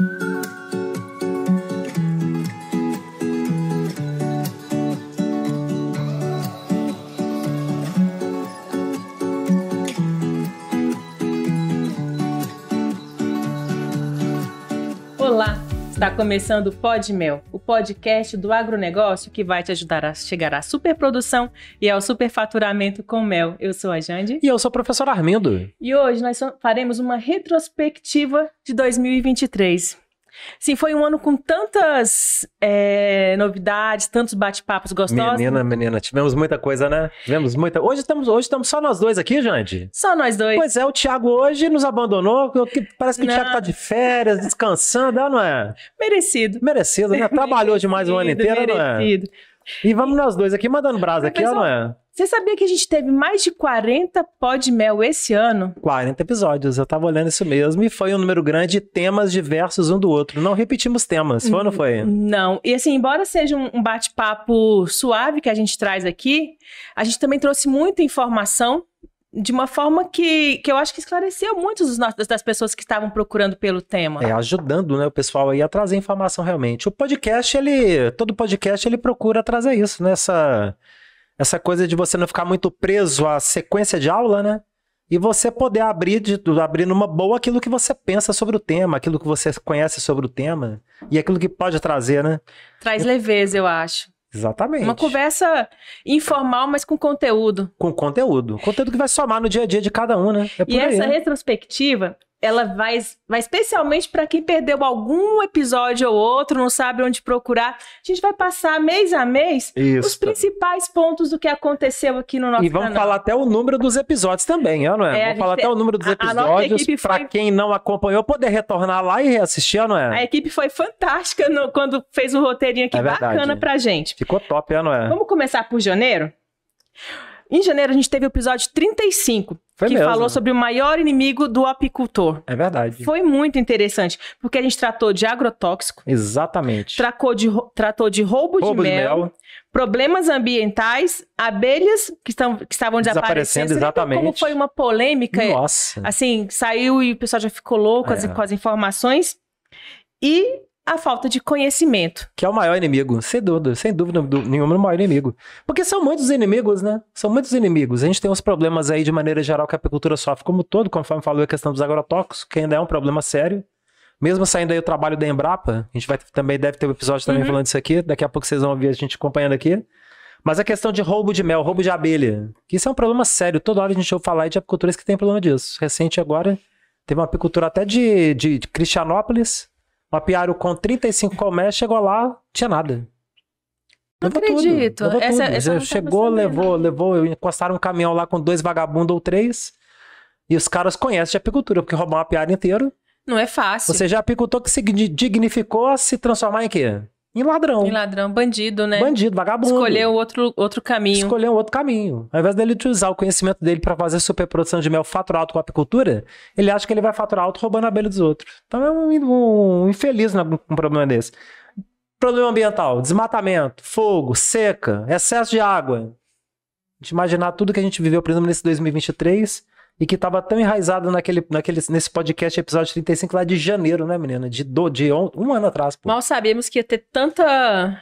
Thank you. Está começando o Pod Mel, o podcast do agronegócio que vai te ajudar a chegar à superprodução e ao superfaturamento com mel. Eu sou a Jandi E eu sou o professor Armindo. E hoje nós faremos uma retrospectiva de 2023. Sim, foi um ano com tantas é, novidades, tantos bate-papos gostosos. Menina, menina, tivemos muita coisa, né? Tivemos muita. Hoje estamos, hoje estamos só nós dois aqui, jandi Só nós dois. Pois é, o Thiago hoje nos abandonou. Parece que não. o Thiago tá de férias, descansando, é não é? Merecido. Merecido, né? Trabalhou demais o ano inteiro, merecido. não é? Merecido. E vamos nós dois aqui mandando brasa aqui, pessoal, ou não é? Você sabia que a gente teve mais de 40 podmel esse ano? 40 episódios, eu tava olhando isso mesmo e foi um número grande de temas diversos um do outro. Não repetimos temas, foi ou não foi? Não. E assim, embora seja um bate-papo suave que a gente traz aqui, a gente também trouxe muita informação de uma forma que, que eu acho que esclareceu muitas das pessoas que estavam procurando pelo tema. É, ajudando né, o pessoal aí a trazer informação realmente. O podcast, ele. Todo podcast ele procura trazer isso, né? Essa, essa coisa de você não ficar muito preso à sequência de aula, né? E você poder abrir, de, abrir numa boa aquilo que você pensa sobre o tema, aquilo que você conhece sobre o tema e aquilo que pode trazer, né? Traz leveza, eu acho. Exatamente. Uma conversa informal, mas com conteúdo. Com conteúdo. Conteúdo que vai somar no dia a dia de cada um, né? É e aí, essa né? retrospectiva, ela vai, vai especialmente para quem perdeu algum episódio ou outro, não sabe onde procurar. A gente vai passar mês a mês Isso. os principais pontos do que aconteceu aqui no nosso E vamos canal. falar até o número dos episódios também, não é? é vamos falar tem... até o número dos episódios para foi... quem não acompanhou poder retornar lá e reassistir, não é? A equipe foi fantástica no... quando fez um roteirinho aqui é bacana para gente. Ficou top, não é? Vamos começar por janeiro? Em janeiro a gente teve o episódio 35, Foi que mesmo. falou sobre o maior inimigo do apicultor. É verdade. Foi muito interessante, porque a gente tratou de agrotóxico. Exatamente. Tracou de, tratou de roubo, roubo de, mel, de, mel, problemas ambientais, abelhas que, estão, que estavam desaparecendo. desaparecendo exatamente. como foi uma polêmica, Nossa. assim, saiu e o pessoal já ficou louco é. Assim, com as informações. E a falta de conhecimento. Que é o maior inimigo, sem dúvida, sem dúvida nenhuma, o maior inimigo. Porque são muitos inimigos, né? São muitos inimigos. A gente tem uns problemas aí de maneira geral que a apicultura sofre como todo, conforme falou a questão dos agrotóxicos, que ainda é um problema sério. Mesmo saindo aí o trabalho da Embrapa, a gente vai também deve ter um episódio também uhum. falando disso aqui, daqui a pouco vocês vão ouvir a gente acompanhando aqui. Mas a questão de roubo de mel, roubo de abelha, que isso é um problema sério. Toda hora a gente ouve falar de apicultores que tem problema disso. Recente agora, teve uma apicultura até de, de, de Cristianópolis, Mapearam com 35 colmeias, chegou lá, tinha nada. Não levou acredito. Tudo, essa, tudo. Essa tá chegou, levou, levou. Encostaram um caminhão lá com dois vagabundos ou três. E os caras conhecem de apicultura, porque roubar uma piada inteiro. Não é fácil. Você já apicultou que se dignificou a se transformar em quê? em ladrão. Em ladrão, bandido, né? Bandido, vagabundo. Escolheu outro, outro caminho. Escolheu outro caminho. Ao invés dele usar o conhecimento dele para fazer superprodução de mel faturar alto com apicultura, ele acha que ele vai faturar alto roubando a abelha dos outros. Então é um, um, um infeliz né, com um problema desse. Problema ambiental, desmatamento, fogo, seca, excesso de água. A gente imaginar tudo que a gente viveu, por exemplo, nesse 2023 e que estava tão enraizado naquele, naquele, nesse podcast, episódio 35, lá de janeiro, né, menina? De, do, de on, um ano atrás. Pô. Mal sabíamos que ia ter tanta.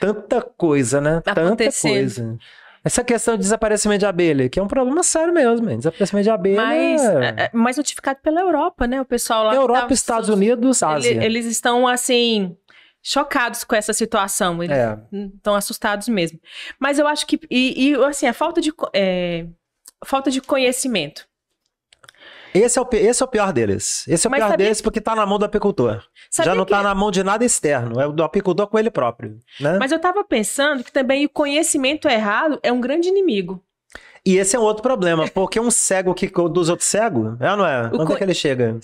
Tanta coisa, né? Tanta coisa. Essa questão de desaparecimento de abelha, que é um problema sério mesmo, hein? desaparecimento de abelha. Mas, é... é mas notificado pela Europa, né? O pessoal lá. Europa, Estados os, Unidos, Ásia. Eles, eles estão assim chocados com essa situação. Eles é. estão assustados mesmo. Mas eu acho que. E, e assim, a falta de. É, falta de conhecimento. Esse é o, esse é o pior deles. Esse é o Mas pior sabia... deles porque está na mão do apicultor. Sabia Já não está que... na mão de nada externo, é do apicultor com ele próprio. Né? Mas eu estava pensando que também o conhecimento errado é um grande inimigo. E esse é um outro problema, é. porque um cego que conduz outro cego, é ou não é? O Onde é co... é que ele chega?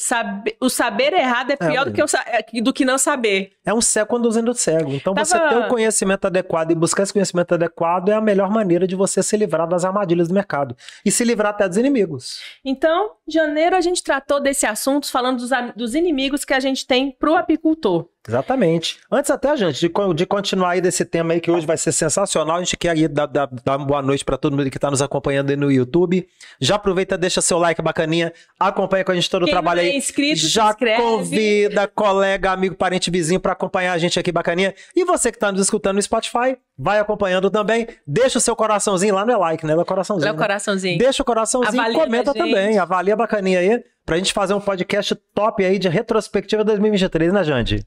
O saber errado é, é pior é, do, que o sa... do que não saber. É um cego conduzindo outro cego. Então Tava... você ter o um conhecimento adequado e buscar esse conhecimento adequado é a melhor maneira de você se livrar das armadilhas do mercado. E se livrar até dos inimigos. Então, em janeiro a gente tratou desse assunto falando dos, dos inimigos que a gente tem pro apicultor. Exatamente. Antes até, gente, de, de, continuar aí desse tema aí que hoje vai ser sensacional, a gente quer aí dar, dar, dar uma boa noite para todo mundo que está nos acompanhando aí no YouTube. Já aproveita, deixa seu like bacaninha, acompanha com a gente todo Quem o trabalho é aí. É inscrito, Já convida colega, amigo, parente, vizinho para acompanhar a gente aqui bacaninha. E você que está nos escutando no Spotify, vai acompanhando também. Deixa o seu coraçãozinho lá, não é like, né? É coraçãozinho. É o né? coraçãozinho. Deixa o coraçãozinho, avalia comenta também, avalia bacaninha aí para a gente fazer um podcast top aí de retrospectiva 2023, né, Jandi?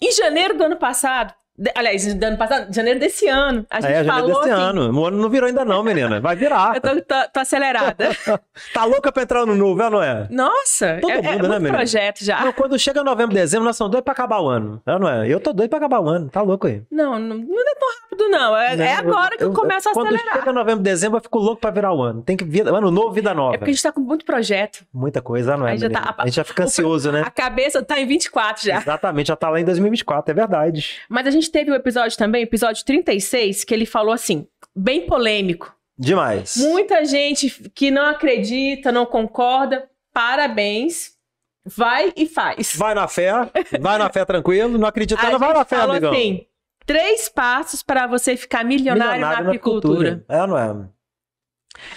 Em janeiro do ano passado, de, aliás, do ano passado, janeiro desse ano. A é, gente é, janeiro desse que... Assim. ano. O ano não virou ainda, não, menina. Vai virar. Eu tô, tô, tô acelerada. tá louca pra entrar no novo, é, não é? Nossa, Todo é, é mundo, é né, muito menina? projeto já. Não, quando chega novembro, dezembro, nós somos doidos pra acabar o ano. É, não é? Eu tô doido pra acabar o ano. Tá louco aí. Não, não, não é tão rápido, não. É, não, é agora que eu, começo a quando acelerar. Quando chega novembro, dezembro, eu fico louco pra virar o ano. Tem que vir. Ano novo, vida nova. É porque a gente tá com muito projeto. Muita coisa, não é? A gente, já, tá, a, a gente já fica ansioso, né? A cabeça tá em 24 já. Exatamente, já tá lá em 2024, é verdade. Mas a gente gente teve um episódio também, episódio 36, que ele falou assim, bem polêmico. Demais. Muita gente que não acredita, não concorda, parabéns. Vai e faz. Vai na fé, vai na fé tranquilo, não acreditando, vai na fé, falou amigão. Assim, três passos para você ficar milionário, milionário na apicultura. Na é, não é?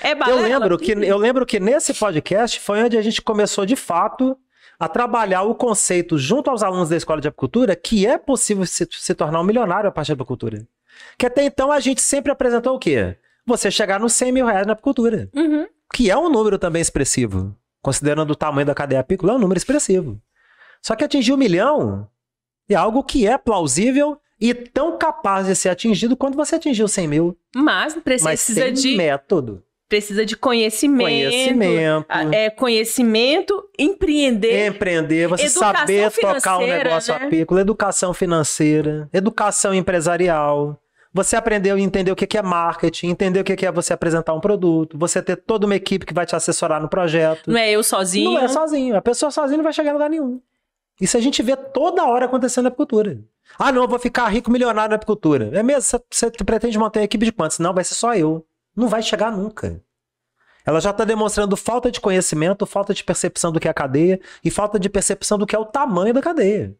É balela, eu lembro que eu lembro que nesse podcast foi onde a gente começou de fato a trabalhar o conceito junto aos alunos da escola de apicultura que é possível se, se tornar um milionário a partir da apicultura. Que até então a gente sempre apresentou o quê? Você chegar nos 100 mil reais na apicultura. Uhum. Que é um número também expressivo. Considerando o tamanho da cadeia apícola, é um número expressivo. Só que atingir um milhão é algo que é plausível e tão capaz de ser atingido quanto você atingiu 100 mil. Mas precisa Mas tem de. método precisa de conhecimento. Conhecimento. É, conhecimento, empreender. Empreender, você saber tocar o um negócio né? a educação financeira, educação empresarial. Você aprendeu e entender o que é marketing, entender o que é você apresentar um produto, você ter toda uma equipe que vai te assessorar no projeto. Não é eu sozinho. Não é sozinho. A pessoa sozinha não vai chegar em lugar nenhum. Isso a gente vê toda hora acontecendo na apicultura. Ah, não, eu vou ficar rico milionário na apicultura. É mesmo? Você, você pretende manter a equipe de quantos? Não, vai ser só eu. Não vai chegar nunca. Ela já está demonstrando falta de conhecimento, falta de percepção do que é a cadeia e falta de percepção do que é o tamanho da cadeia.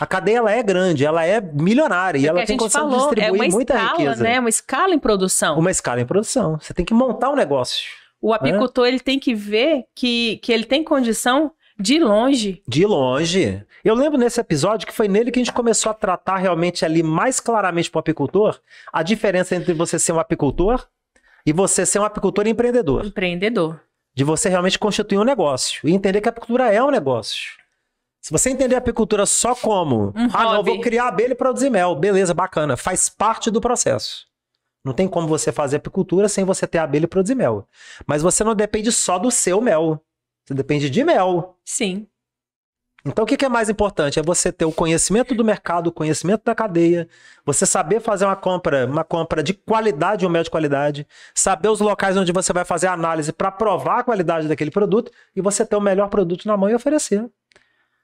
A cadeia ela é grande, ela é milionária é e ela tem condição falou, de é distribuir é uma muita escala, riqueza. Né? Uma escala em produção. Uma escala em produção. Você tem que montar um negócio. O né? apicultor né? ele tem que ver que, que ele tem condição de longe. De longe. Eu lembro nesse episódio que foi nele que a gente começou a tratar realmente ali mais claramente para o apicultor a diferença entre você ser um apicultor e você ser um apicultor empreendedor. Empreendedor. De você realmente constituir um negócio e entender que a apicultura é um negócio. Se você entender a apicultura só como, um ah, hobby. não, vou criar abelha e produzir mel, beleza, bacana, faz parte do processo. Não tem como você fazer apicultura sem você ter abelha e produzir mel. Mas você não depende só do seu mel. Você depende de mel. Sim. Então, o que, é mais importante? É você ter o conhecimento do mercado, o conhecimento da cadeia, você saber fazer uma compra, uma compra de qualidade ou média qualidade, saber os locais onde você vai fazer a análise para provar a qualidade daquele produto e você ter o melhor produto na mão e oferecer.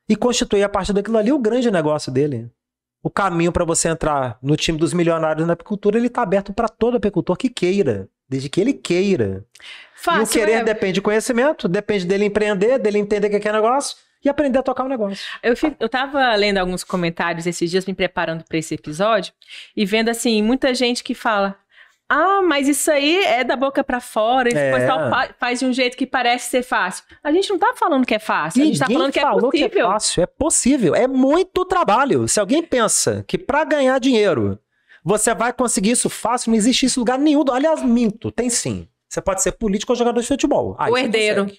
E constituir a partir daquilo ali o grande negócio dele. O caminho para você entrar no time dos milionários na apicultura, ele está aberto para todo apicultor que queira, desde que ele queira. Fácil, e o querer é... depende de conhecimento, depende dele empreender, dele entender o que é negócio e aprender a tocar o um negócio. Eu, eu tava lendo alguns comentários esses dias, me preparando para esse episódio, e vendo assim, muita gente que fala. Ah, mas isso aí é da boca para fora, e é. o faz de um jeito que parece ser fácil. A gente não tá falando que é fácil, Ninguém a gente tá falando que é possível. Que é fácil, é possível, é muito trabalho. Se alguém pensa que para ganhar dinheiro você vai conseguir isso fácil, não existe isso em lugar nenhum. Aliás, minto, tem sim. Você pode ser político ou jogador de futebol. Aí, ah, ou é herdeiro.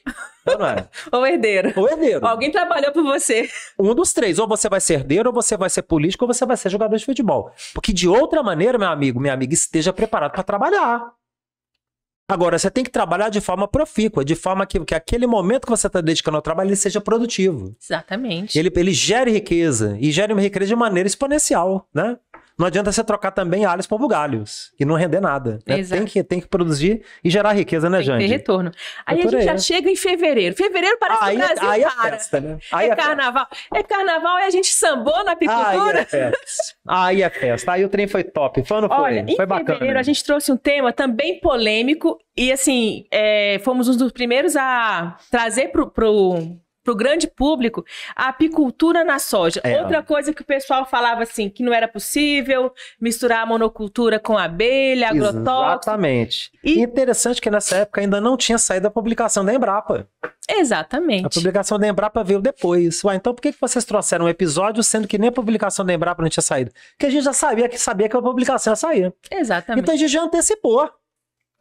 Não, não é? ou herdeiro. Ou herdeiro. Alguém trabalhou por você. Um dos três. Ou você vai ser herdeiro, ou você vai ser político, ou você vai ser jogador de futebol. Porque de outra maneira, meu amigo, minha amiga, esteja preparado para trabalhar. Agora, você tem que trabalhar de forma profícua, de forma que, que aquele momento que você está dedicando ao trabalho ele seja produtivo. Exatamente. Ele, ele gere riqueza e gere uma riqueza de maneira exponencial, né? Não adianta você trocar também alhos por bugalhos e não render nada. Né? Tem, que, tem que produzir e gerar riqueza, né, gente? Tem retorno. Aí é a gente aí, já chega em fevereiro. Fevereiro parece aí, que o é Brasil aí é para. Né? É, é festa, né? Aí é, é carnaval. É carnaval e a gente sambou na apicultura. Aí é festa. aí o trem foi top. Foi ou não foi? Olha, foi em bacana. fevereiro a gente trouxe um tema também polêmico e, assim, é, fomos um dos primeiros a trazer pro, pro para o grande público a apicultura na soja. É, Outra ó. coisa que o pessoal falava assim, que não era possível misturar a monocultura com abelha, agrotóxico. Exatamente. E interessante que nessa época ainda não tinha saído a publicação da Embrapa. Exatamente. A publicação da Embrapa veio depois. Ué, então por que vocês trouxeram um episódio sendo que nem a publicação da Embrapa não tinha saído? Porque a gente já sabia que sabia que a publicação ia sair. Exatamente. Então a gente já antecipou.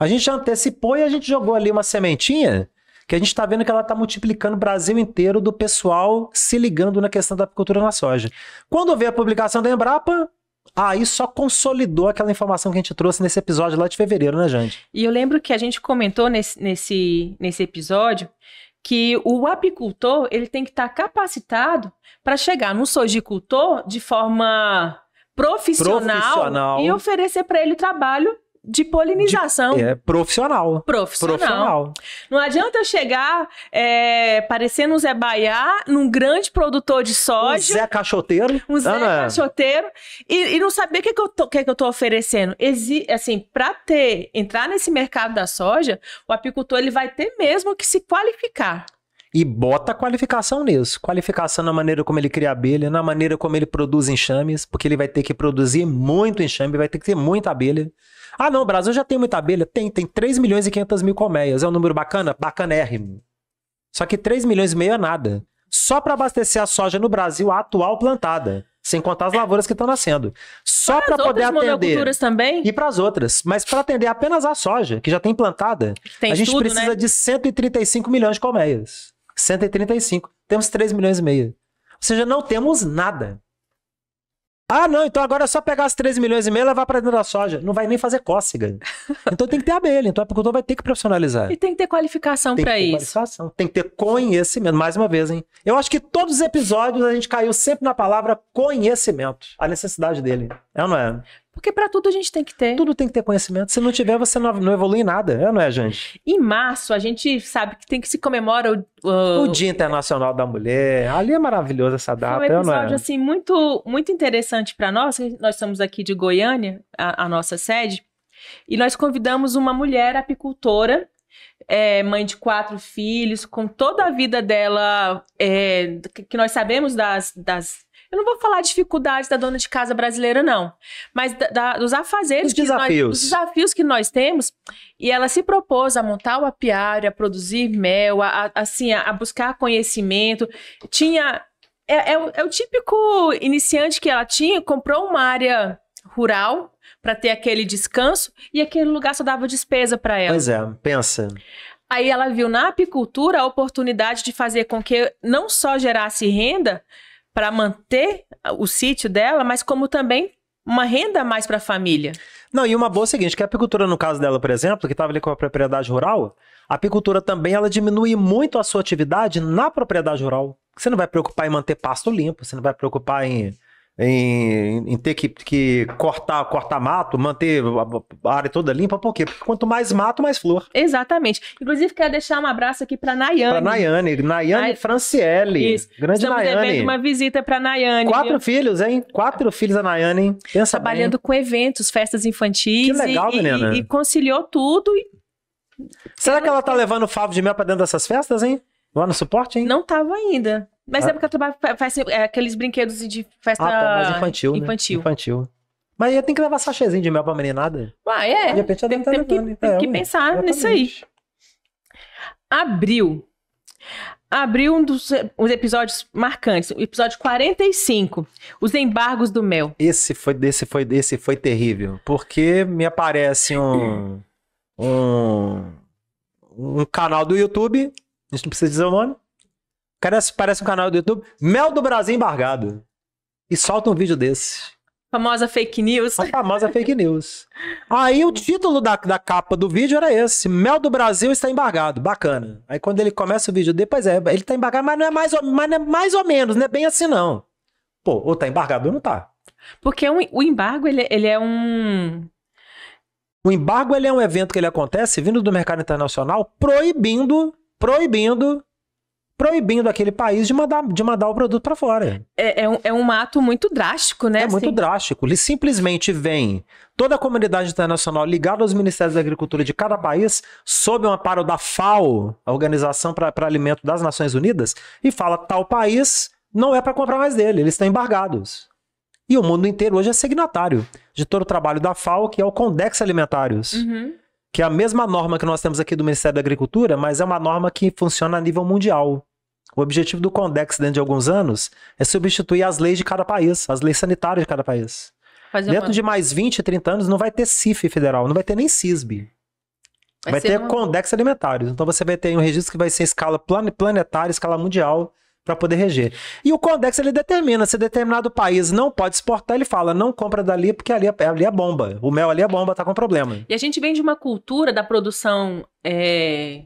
A gente já antecipou e a gente jogou ali uma sementinha que a gente está vendo que ela está multiplicando o Brasil inteiro do pessoal se ligando na questão da apicultura na soja. Quando veio a publicação da Embrapa, Aí só consolidou aquela informação que a gente trouxe nesse episódio lá de fevereiro, né, gente? E eu lembro que a gente comentou nesse, nesse, nesse episódio que o apicultor ele tem que estar tá capacitado para chegar no sojicultor de forma profissional, profissional. e oferecer para ele trabalho de polinização. De, é, profissional. profissional. Profissional. Não adianta eu chegar é, parecendo um Zé Baiá, num grande produtor de soja. Um Zé Cachoteiro. Um Zé Ana. Cachoteiro. E, e, não saber o que, que, eu estou que, que eu tô oferecendo. Exi, assim, para ter, entrar nesse mercado da soja, o apicultor ele vai ter mesmo que se qualificar e bota qualificação nisso. Qualificação na maneira como ele cria abelha, na maneira como ele produz enxames, porque ele vai ter que produzir muito enxame, vai ter que ter muita abelha. Ah, não, o Brasil já tem muita abelha? Tem, tem 3 milhões e 500 mil colmeias. É um número bacana? Bacanérrimo. Só que 3 milhões e meio é nada. Só para abastecer a soja no Brasil, a atual plantada. Sem contar as lavouras que estão nascendo. Só para poder atender. também? E para as outras. Mas para atender apenas a soja, que já tem plantada, tem a gente tudo, né? precisa né? de 135 milhões de colmeias. 135. Temos 3 milhões e meio. Ou seja, não temos nada. Ah, não, então agora é só pegar as 3 milhões e meio e levar para dentro da soja. Não vai nem fazer cócega. Então tem que ter abelha, então o agricultor vai ter que profissionalizar. E tem que ter qualificação para isso. Qualificação, tem que ter conhecimento, mais uma vez, hein? Eu acho que todos os episódios a gente caiu sempre na palavra conhecimento, a necessidade dele. É ou não é? Porque para tudo a gente tem que ter. Tudo tem que ter conhecimento. Se não tiver, você não, não evolui em nada, é, não é, gente? Em março, a gente sabe que tem que se comemora o. O, o Dia Internacional da Mulher. Ali é maravilhosa essa data, Foi um é é? episódio, é? assim, muito, muito interessante para nós. Nós estamos aqui de Goiânia, a, a nossa sede. E nós convidamos uma mulher apicultora é, mãe de quatro filhos, com toda a vida dela, é, que nós sabemos das, das eu não vou falar dificuldades da dona de casa brasileira, não. Mas da, da, dos afazeres. Os desafios. Nós, os desafios que nós temos. E ela se propôs a montar o apiário, a produzir mel, a, a assim, a, a buscar conhecimento. Tinha é, é, é, o típico iniciante que ela tinha, comprou uma área rural para ter aquele descanso e aquele lugar só dava despesa para ela. Pois é, pensa. Aí ela viu na apicultura a oportunidade de fazer com que não só gerasse renda, para manter o sítio dela, mas como também uma renda a mais para a família. Não, e uma boa é seguinte, que a apicultura, no caso dela, por exemplo, que estava ali com a propriedade rural, a apicultura também ela diminui muito a sua atividade na propriedade rural. Você não vai preocupar em manter pasto limpo, você não vai preocupar em em, em ter que, que, cortar, cortar mato, manter a área toda limpa, por quê? Porque quanto mais mato, mais flor. Exatamente. Inclusive, quero deixar um abraço aqui para Nayane. Para Nayane, Nayane Franciele. Isso. Grande Estamos Nayane. uma visita para Nayane. Quatro viu? filhos, hein? Quatro filhos a Nayane, hein? Pensa Trabalhando bem. com eventos, festas infantis. Que legal, e, menina. E, e conciliou tudo. E... Será ela... que ela tá levando o favo de mel para dentro dessas festas, hein? Lá no suporte, hein? Não tava ainda. Mas ah. é porque eu trabalho, faz é, aqueles brinquedos de festa ah, tá, infantil, infantil. Né? Infantil. Mas ia ter que levar sachêzinho de mel pra meninada. Ah, é. De repente tem, tá tem é, que, é, tem que pensar nisso aí. Abril. Abril um dos episódios marcantes, o episódio 45, Os Embargos do Mel. Esse foi, desse foi, esse foi terrível, porque me aparece um, um, um canal do YouTube, a gente não precisa dizer o nome, parece um canal do YouTube, Mel do Brasil embargado. E solta um vídeo desse. Famosa fake news. A famosa fake news. Aí o título da, da capa do vídeo era esse: Mel do Brasil está embargado. Bacana. Aí quando ele começa o vídeo, depois é, ele está embargado, mas não é mais, ou, mas é mais ou menos, não é bem assim não. Pô, ou tá embargado ou não tá. Porque um, o embargo, ele, ele é um. O embargo ele é um evento que ele acontece vindo do mercado internacional proibindo, proibindo proibindo aquele país de mandar, de mandar o produto para fora. É, é, um, é um ato muito drástico, né? É assim? muito drástico. Ele simplesmente vem toda a comunidade internacional ligada aos ministérios da agricultura de cada país, sob um amparo da FAO, a Organização para Alimento das Nações Unidas, e fala tal país não é para comprar mais dele, eles estão embargados. E o mundo inteiro hoje é signatário de todo o trabalho da FAO, que é o Condex Alimentários. Uhum que é a mesma norma que nós temos aqui do Ministério da Agricultura, mas é uma norma que funciona a nível mundial. O objetivo do Condex dentro de alguns anos é substituir as leis de cada país, as leis sanitárias de cada país. Fazer dentro uma... de mais 20, 30 anos não vai ter CIF federal, não vai ter nem CISB. Vai, vai ter uma... Condex alimentários. Então você vai ter um registro que vai ser em escala planetária, escala mundial para poder reger. E o Condex ele determina se determinado país não pode exportar, ele fala não compra dali porque ali, é, ali é bomba. O mel ali é bomba, tá com problema. E a gente vem de uma cultura da produção é,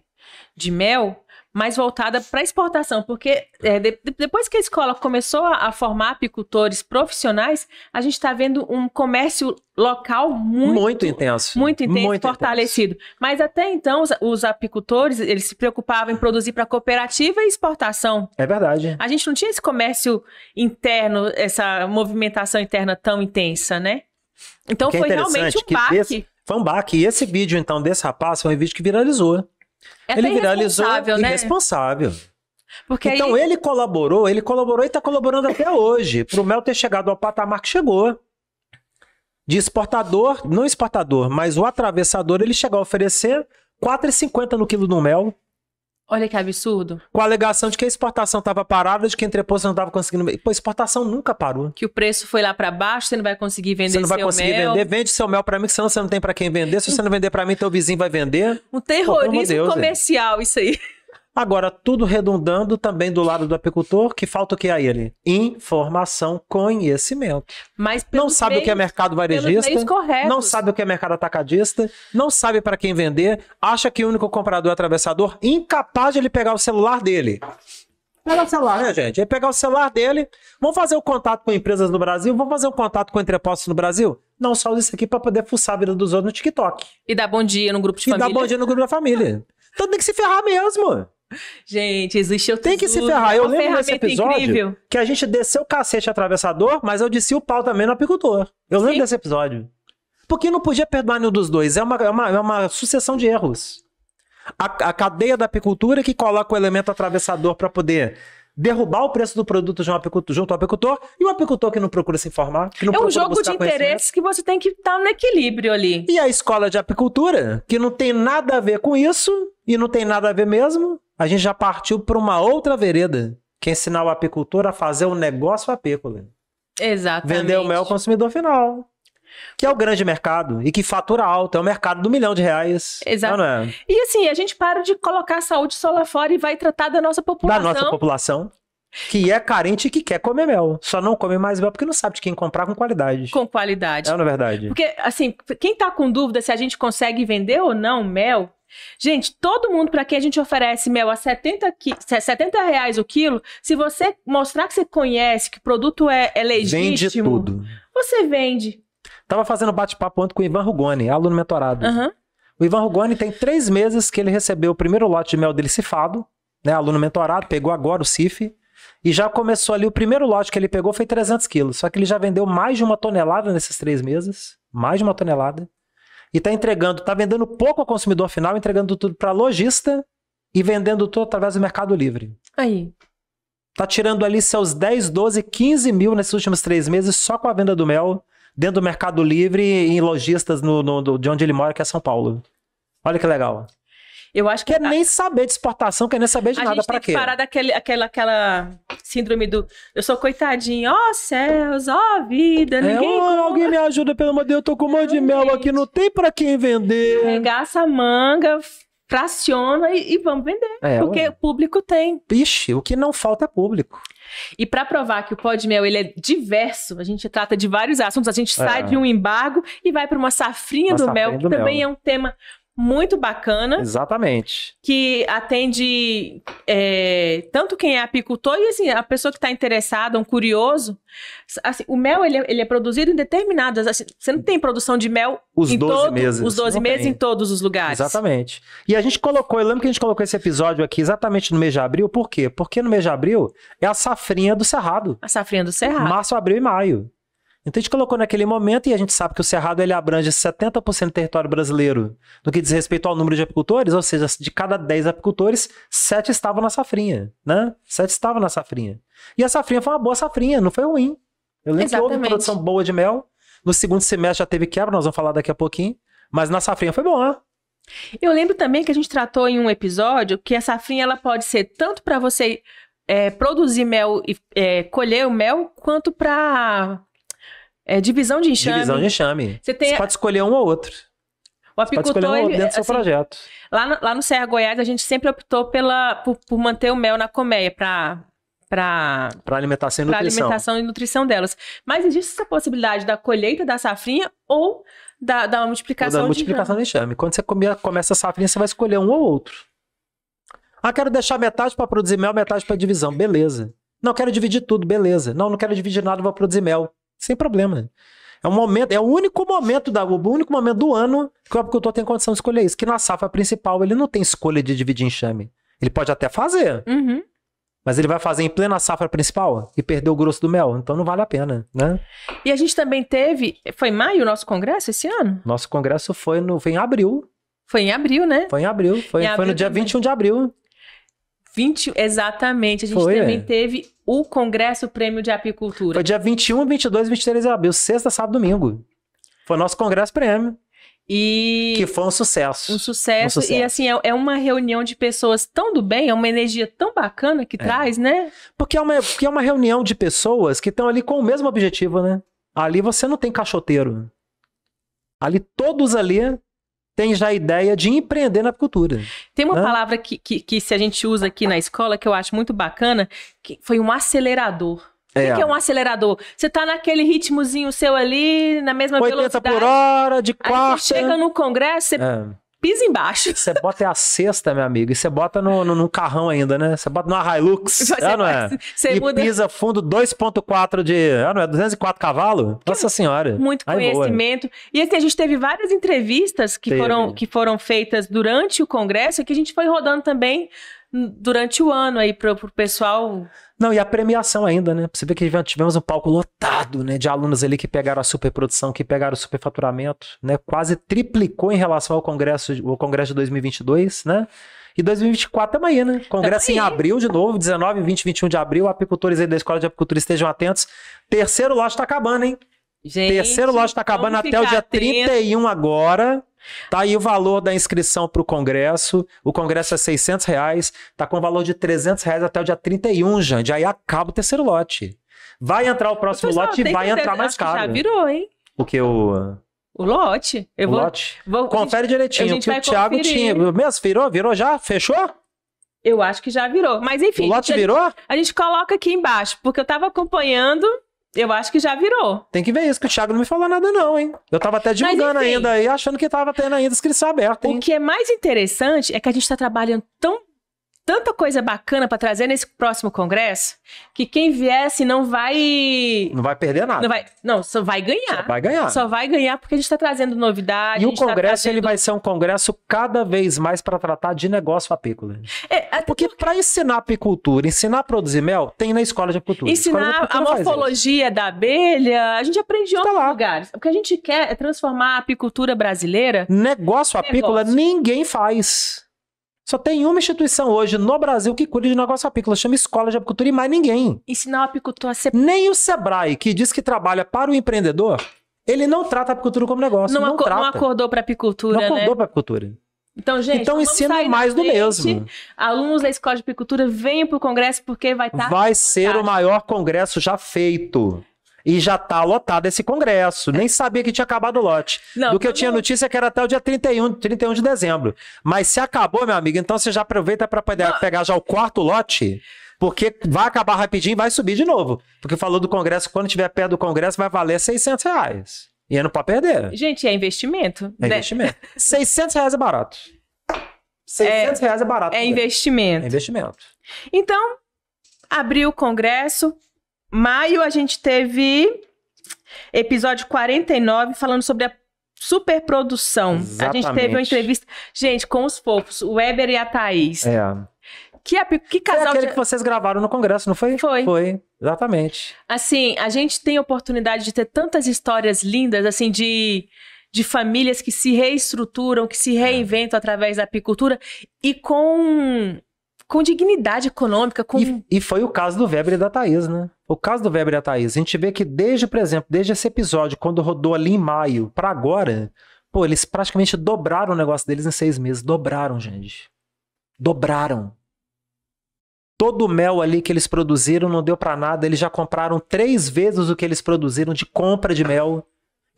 de mel mais voltada para exportação, porque é, de, depois que a escola começou a, a formar apicultores profissionais, a gente está vendo um comércio local muito, muito intenso, muito intenso, muito fortalecido. Intenso. Mas até então os, os, apicultores eles se preocupavam em produzir para cooperativa e exportação. É verdade. A gente não tinha esse comércio interno, essa movimentação interna tão intensa, né? Então é foi é realmente um baque. Desse, foi um baque. E esse vídeo então desse rapaz foi um vídeo que viralizou. É ele viralizou irresponsável, né? Porque então aí... ele colaborou, ele colaborou e está colaborando até hoje para o Mel ter chegado ao patamar que chegou. De exportador, não exportador, mas o atravessador, ele chegou a oferecer 4,50 no quilo do mel. Olha que absurdo. Com a alegação de que a exportação estava parada, de que a entreposto não estava conseguindo. Pô, exportação nunca parou. Que o preço foi lá para baixo, você não vai conseguir vender seu mel. Você não vai conseguir mel. vender. Vende seu mel para mim, que senão você não tem para quem vender. Se você não vender para mim, teu vizinho vai vender. Um terrorismo Pô, Deus, comercial, isso aí. Agora, tudo redundando também do lado do apicultor, que falta o que a ele? Informação, conhecimento. Mas não sabe meios, o que é mercado varejista, não sabe o que é mercado atacadista, não sabe para quem vender, acha que o único comprador é atravessador, incapaz de ele pegar o celular dele. Pegar o celular, né, gente? É pegar o celular dele. Vamos fazer o um contato com empresas no Brasil? Vamos fazer um contato com entrepostos no Brasil? Não, só usa isso aqui para poder fuçar a vida dos outros no TikTok. E dar bom dia no grupo de e família. E dar bom dia no grupo da família. Então tem que se ferrar mesmo. Gente, existe outro Tem que se ferrar. Eu lembro desse episódio incrível. que a gente desceu o cacete atravessador, mas eu desci o pau também no apicultor. Eu Sim. lembro desse episódio. Porque não podia perdoar nenhum dos dois. É uma, é uma, é uma sucessão de erros. A, a cadeia da apicultura que coloca o elemento atravessador para poder derrubar o preço do produto junto ao apicultor e o apicultor que não procura se informar. Que não é um jogo de interesses que você tem que estar tá no equilíbrio ali. E a escola de apicultura, que não tem nada a ver com isso e não tem nada a ver mesmo, a gente já partiu para uma outra vereda, que é ensinar o apicultor a fazer o negócio apícola. Exatamente. Vender o mel ao consumidor final. Que é o grande mercado e que fatura alto, é o mercado do milhão de reais. Exato. Não é? E assim, a gente para de colocar a saúde só lá fora e vai tratar da nossa população. Da nossa população. Que é carente e que quer comer mel. Só não come mais mel porque não sabe de quem comprar com qualidade. Com qualidade. É, na é verdade. Porque, assim, quem tá com dúvida se a gente consegue vender ou não mel, Gente, todo mundo para quem a gente oferece mel a 70, 70 reais o quilo, se você mostrar que você conhece, que o produto é, é legítimo... Vende tudo. Você vende. Tava fazendo bate-papo ontem com o Ivan Rugoni, aluno mentorado. Uhum. O Ivan Rugoni tem três meses que ele recebeu o primeiro lote de mel dele cifado, né? Aluno mentorado, pegou agora o CIF. E já começou ali, o primeiro lote que ele pegou foi 300 quilos. Só que ele já vendeu mais de uma tonelada nesses três meses. Mais de uma tonelada e está entregando, está vendendo pouco ao consumidor final, entregando tudo para lojista e vendendo tudo através do Mercado Livre. Aí. Tá tirando ali seus 10, 12, 15 mil nesses últimos três meses só com a venda do mel dentro do Mercado Livre e em lojistas no, no, de onde ele mora, que é São Paulo. Olha que legal. Eu acho que. Quer nem saber de exportação, quer nem saber de a nada para quê? tem Que parar daquele, aquela, aquela síndrome do eu sou coitadinho, ó oh, céus, ó oh, vida, é, ninguém. É, oh, alguém me ajuda, pelo amor de Deus, eu tô com um monte de mel aqui, não tem para quem vender. Regaça a manga, fraciona e, e vamos vender. É, porque ué. o público tem. Vixe, o que não falta é público. E para provar que o pó de mel ele é diverso, a gente trata de vários assuntos, a gente é. sai de um embargo e vai para uma safrinha uma do safrinha mel, do que também né? é um tema muito bacana. Exatamente. Que atende é, tanto quem é apicultor e assim, a pessoa que está interessada, um curioso. Assim, o mel ele é, ele é produzido em determinadas. Assim, você não tem produção de mel os em 12 todo, meses. Os 12 meses tem. em todos os lugares. Exatamente. E a gente colocou, eu lembro que a gente colocou esse episódio aqui exatamente no mês de abril, por quê? Porque no mês de abril é a safrinha do Cerrado. A safrinha do Cerrado. Março, abril e maio. Então a gente colocou naquele momento e a gente sabe que o cerrado ele abrange 70% do território brasileiro no que diz respeito ao número de apicultores, ou seja, de cada 10 apicultores, 7 estavam na safrinha, né? 7 estavam na safrinha. E a safrinha foi uma boa safrinha, não foi ruim. Eu lembro Exatamente. que houve produção boa de mel. No segundo semestre já teve quebra, nós vamos falar daqui a pouquinho. Mas na safrinha foi bom, Eu lembro também que a gente tratou em um episódio que a safrinha ela pode ser tanto para você é, produzir mel e é, colher o mel, quanto para é divisão de enxame. Divisão de enxame. Você, tem... Você pode escolher um ou outro. O apicultor, um ele, dentro do seu assim, projeto. Lá no, lá no Serra Goiás, a gente sempre optou pela, por, por manter o mel na colmeia para para alimentação, e nutrição. alimentação e nutrição delas. Mas existe essa possibilidade da colheita da safrinha ou da, da multiplicação ou da multiplicação enxame. Quando você começa a safrinha, você vai escolher um ou outro. Ah, quero deixar metade para produzir mel, metade para divisão. Beleza. Não, quero dividir tudo. Beleza. Não, não quero dividir nada, vou produzir mel. Sem problema. É um momento, é o único momento da o único momento do ano que o agricultor tem condição de escolher isso. Que na safra principal ele não tem escolha de dividir enxame. Ele pode até fazer. Uhum. Mas ele vai fazer em plena safra principal e perder o grosso do mel, então não vale a pena, né? E a gente também teve, foi em maio o nosso congresso esse ano? Nosso congresso foi no foi em abril. Foi em abril, né? Foi em abril, foi, em abril foi no dia também. 21 de abril. 20, exatamente, a gente foi. também é. teve o Congresso Prêmio de Apicultura. Foi dia 21, 22 e 23 de abril, sexta, sábado domingo. Foi nosso Congresso Prêmio. E... Que foi um sucesso. Um sucesso. Um sucesso. E assim, é, é, uma reunião de pessoas tão do bem, é uma energia tão bacana que é. traz, né? Porque é, uma, porque é uma reunião de pessoas que estão ali com o mesmo objetivo, né? Ali você não tem cachoteiro. Ali todos ali tem já a ideia de empreender na apicultura. Tem uma né? palavra que, que, que, se a gente usa aqui na escola, que eu acho muito bacana, que foi um acelerador. É. O que é um acelerador? Você está naquele ritmozinho seu ali, na mesma 80 velocidade. por hora, de quarta. Aí você chega no congresso, você é pisa embaixo. Você bota é a cesta, meu amigo, e você bota no, no, no carrão ainda, né? Você bota numa Hilux, você é, não é? Você e muda... pisa fundo 2.4 de, ah, não é? 204 cavalos? Nossa senhora. Muito conhecimento. Boa. E assim, a gente teve várias entrevistas que teve. foram, que foram feitas durante o congresso que a gente foi rodando também durante o ano aí pro, pro pessoal. Não, e a premiação ainda, né? Você vê que tivemos um palco lotado, né? De alunos ali que pegaram a superprodução, que pegaram o superfaturamento, né? Quase triplicou em relação ao congresso, o congresso de 2022, né? E 2024 também, é né? Congresso em abril de novo, 19, 20, 21 de abril. Apicultores aí da Escola de Apicultura estejam atentos. Terceiro lote tá acabando, hein? Gente, Terceiro lote está acabando até o dia atento. 31 agora. Tá aí o valor da inscrição para o Congresso. O Congresso é 600 reais. Tá com o valor de 300 reais até o dia 31, Jande. Aí acaba o terceiro lote. Vai entrar o próximo Pessoal, lote e vai entrar mais Acho caro. Já virou, hein? O que o... O lote. Eu o vou... lote. Vou... Confere direitinho o que o Thiago conferir. tinha. Mesmo, virou? Virou já? Fechou? Eu acho que já virou. Mas enfim. O lote virou? gente, a gente coloca aqui embaixo, porque eu estava acompanhando eu acho que já virou. Tem que ver isso, que o Thiago não me falou nada, não, hein? Eu tava até divulgando ainda aí, achando que tava tendo ainda inscrição aberta. Hein? O que é mais interessante é que a gente tá trabalhando tão tanta coisa bacana para trazer nesse próximo congresso que quem viesse não vai. Não vai perder nada. Não, vai, não só vai ganhar. Só vai ganhar. Só vai ganhar porque a gente está trazendo novidades. E o tá congresso tá trazendo... ele vai ser um congresso cada vez mais para tratar de negócio apícola. É, é porque porque... para ensinar apicultura, ensinar a produzir mel, tem na escola de apicultura. Ensinar a, apicultura a morfologia da abelha, a gente aprende em tá outros lugares. O que a gente quer é transformar a apicultura brasileira. Negócio apícola negócio. ninguém faz. Só tem uma instituição hoje no Brasil que cuida de negócio apícola, chama Escola de Apicultura e mais ninguém. Ensinar o apicultor a ser. Nem o Sebrae, que diz que trabalha para o empreendedor, ele não trata a apicultura como negócio. Não, não, trata. não acordou para apicultura. Não acordou né? para apicultura. Então, gente, então ensina mais do mesmo. Alunos da Escola de Apicultura, venham para o congresso porque vai estar. Tá vai ser o maior congresso já feito. E já tá lotado esse congresso. Nem sabia que tinha acabado o lote. Não, Do que eu tá tinha não. notícia é que era até o dia 31, 31 de dezembro. Mas se acabou, meu amigo, então você já aproveita para poder não. pegar já o quarto lote porque vai acabar rapidinho e vai subir de novo. Porque falou do Congresso, quando tiver perto do Congresso, vai valer 600 reais. E não pode perder. Gente, é investimento. É né? investimento. 600 reais é barato. 600 é, reais é barato. É investimento. é investimento. Então, abriu o Congresso, Maio a gente teve episódio 49 falando sobre a superprodução. Exatamente. A gente teve uma entrevista, gente, com os fofos, o Weber e a Thaís. É. Que, que casal. Foi aquele de... que vocês gravaram no congresso, não foi? Foi. Foi, exatamente. Assim, a gente tem a oportunidade de ter tantas histórias lindas, assim, de, de famílias que se reestruturam, que se é. reinventam é. através da apicultura e com com dignidade econômica, com... E, e, foi o caso do Weber e da Thaís, né? O caso do Weber e da Thaís, a gente vê que desde, por exemplo, desde esse episódio, quando rodou ali em maio, para agora, pô, eles praticamente dobraram o negócio deles em seis meses. Dobraram, gente. Dobraram. Todo o mel ali que eles produziram não deu para nada. Eles já compraram três vezes o que eles produziram de compra de mel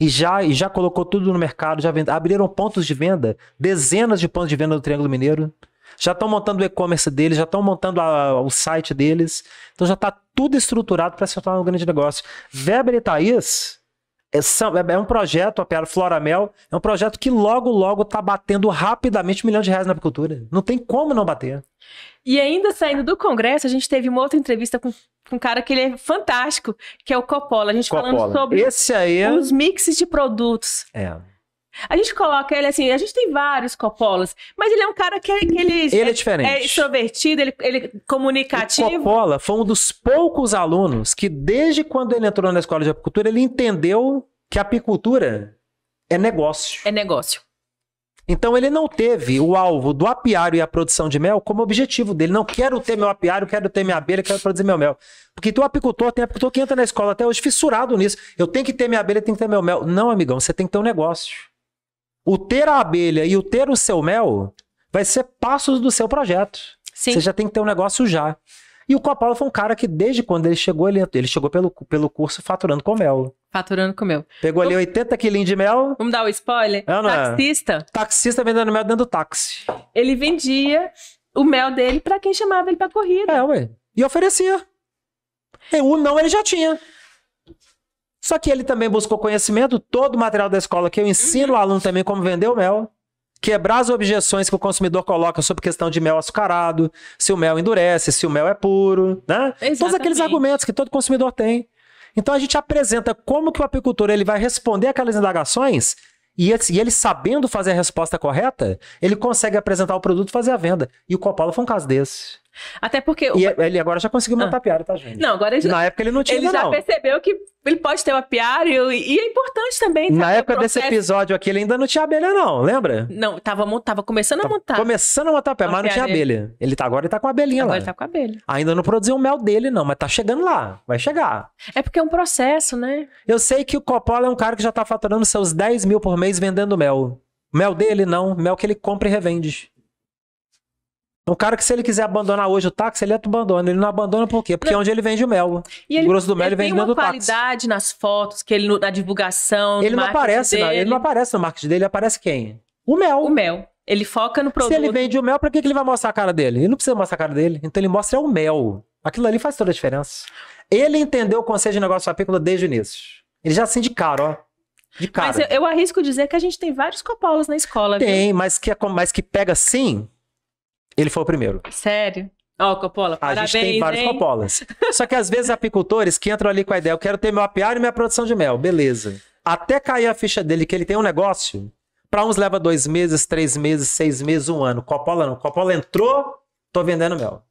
e já, e já colocou tudo no mercado. Já vend... abriram pontos de venda, dezenas de pontos de venda do Triângulo Mineiro. Já estão montando o e-commerce deles, já estão montando a, o site deles. Então já está tudo estruturado para se tornar um grande negócio. Weber e Thaís é, é, é um projeto, a Piara Floramel, é um projeto que logo, logo está batendo rapidamente um milhão de reais na apicultura. Não tem como não bater. E ainda saindo do Congresso, a gente teve uma outra entrevista com, com um cara que ele é fantástico, que é o Coppola. A gente Coppola. falando sobre Esse aí é... os mixes de produtos. É. A gente coloca ele assim, a gente tem vários Coppolas, mas ele é um cara que, é que ele, ele é, é, diferente. é extrovertido, ele, ele é comunicativo. O Coppola foi um dos poucos alunos que, desde quando ele entrou na escola de apicultura, ele entendeu que a apicultura é negócio. É negócio. Então ele não teve o alvo do apiário e a produção de mel como objetivo dele. Não quero ter meu apiário, quero ter minha abelha, quero produzir meu mel. Porque tu apicultor, tem apicultor que entra na escola até hoje fissurado nisso. Eu tenho que ter minha abelha, tenho que ter meu mel. Não, amigão, você tem que ter um negócio o ter a abelha e o ter o seu mel vai ser passos do seu projeto. Sim. Você já tem que ter um negócio já. E o Coppola foi um cara que, desde quando ele chegou, ele, ele chegou pelo, pelo curso faturando com mel. Faturando com mel. Pegou ali 80 quilinhos de mel. Vamos dar o um spoiler? É não, não é? Taxista. É. Taxista vendendo mel dentro do táxi. Ele vendia o mel dele para quem chamava ele pra corrida. É, ué. E oferecia. E o não ele já tinha. Só que ele também buscou conhecimento, todo o material da escola que eu ensino o uhum. aluno também como vender o mel, quebrar as objeções que o consumidor coloca sobre questão de mel açucarado, se o mel endurece, se o mel é puro, né? Exatamente. Todos aqueles argumentos que todo consumidor tem. Então a gente apresenta como que o apicultor ele vai responder aquelas indagações e ele sabendo fazer a resposta correta, ele consegue apresentar o produto e fazer a venda. E o Copala foi um caso desse. Até porque. O... E ele agora já conseguiu montar ah. piara, tá, gente? Não, agora ele Na época ele não tinha. Ele ainda, já não. percebeu que ele pode ter uma apiário e, é importante também. Na época desse episódio aqui, ele ainda não tinha abelha, não, lembra? Não, tava, tava começando tava a montar. Começando a montar piara, mas não tinha abelha. Ele tá agora ele tá com a abelhinha agora lá. Agora tá com a abelha. Ainda não produziu o mel dele, não, mas tá chegando lá. Vai chegar. É porque é um processo, né? Eu sei que o Coppola é um cara que já tá faturando seus 10 mil por mês vendendo mel. Mel dele, não. Mel que ele compra e revende. Um cara que se ele quiser abandonar hoje o táxi, ele abandona. Ele não abandona por quê? Porque é não. é onde ele vende o mel. o grosso do mel ele, ele vende dentro do táxi. Tem uma qualidade nas fotos, que ele na divulgação, ele não aparece, não, ele não aparece no marketing dele, aparece quem? O mel. O mel. Ele foca no produto. Se ele vende o mel, pra que ele vai mostrar a cara dele? Ele não precisa mostrar a cara dele. Então ele mostra é o mel. Aquilo ali faz toda a diferença. Ele entendeu o conceito de negócio de apícola desde o início. Ele já assim de cara, ó. De cara. Mas eu, eu arrisco dizer que a gente tem vários copolos na escola. Tem, viu? mas que, é mas que pega sim ele foi o primeiro. Sério? Ó, oh, Coppola, parabéns, A gente tem vários hein? Coppolas. Só que às vezes apicultores que entram ali com a ideia, eu quero ter meu apiário e minha produção de mel, beleza. Até cair a ficha dele que ele tem um negócio, para uns leva dois meses, três meses, seis meses, um ano. Coppola não. Coppola entrou, tô vendendo mel.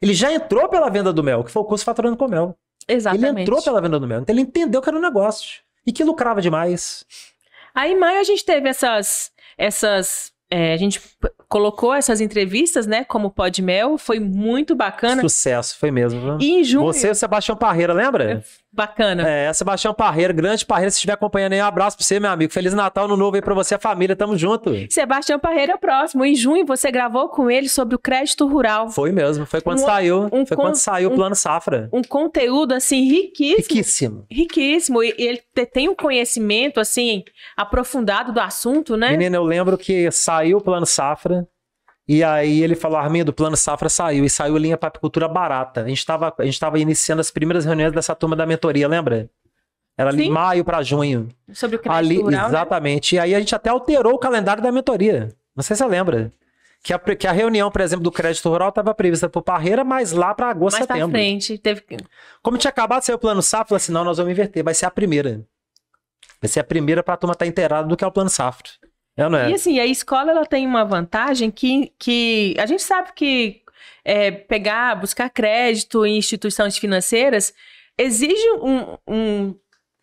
Ele já entrou pela venda do mel, que foi o curso Faturando com Mel. Exatamente. Ele entrou pela venda do mel. Então ele entendeu que era um negócio. E que lucrava demais. Aí em maio a gente teve essas. essas é, a gente colocou essas entrevistas, né, como Pod Mel, foi muito bacana. Sucesso, foi mesmo. E em junho... Você e o Sebastião Parreira, lembra? É, bacana. É, Sebastião Parreira, grande Parreira, se estiver acompanhando aí, um abraço pra você, meu amigo. Feliz Natal, no novo aí pra você, a família, tamo junto. Sebastião Parreira é próximo. Em junho você gravou com ele sobre o crédito rural. Foi mesmo, foi quando um, saiu, um, foi quando saiu o Plano Safra. Um conteúdo, assim, riquíssimo. Riquíssimo. Riquíssimo, e ele tem um conhecimento, assim, aprofundado do assunto, né? Menina, eu lembro que saiu o Plano Safra, e aí ele falou, Armindo, o plano safra saiu e saiu linha para apicultura barata. A gente estava a gente iniciando as primeiras reuniões dessa turma da mentoria, lembra? Era de maio para junho. Sobre o crédito Ali, rural, né? Exatamente. Né? E aí a gente até alterou o calendário da mentoria. Não sei se você lembra. Que a, que a reunião, por exemplo, do crédito rural estava prevista para Parreira, mas lá para agosto, mais setembro. Mais frente. Teve... Como tinha acabado de sair o plano safra, senão assim, não, nós vamos inverter, vai ser a primeira. Vai ser a primeira para a turma estar tá inteirada do que é o plano safra. É, é, E assim, a escola ela tem uma vantagem que, que a gente sabe que é, pegar, buscar crédito em instituições financeiras exige um, um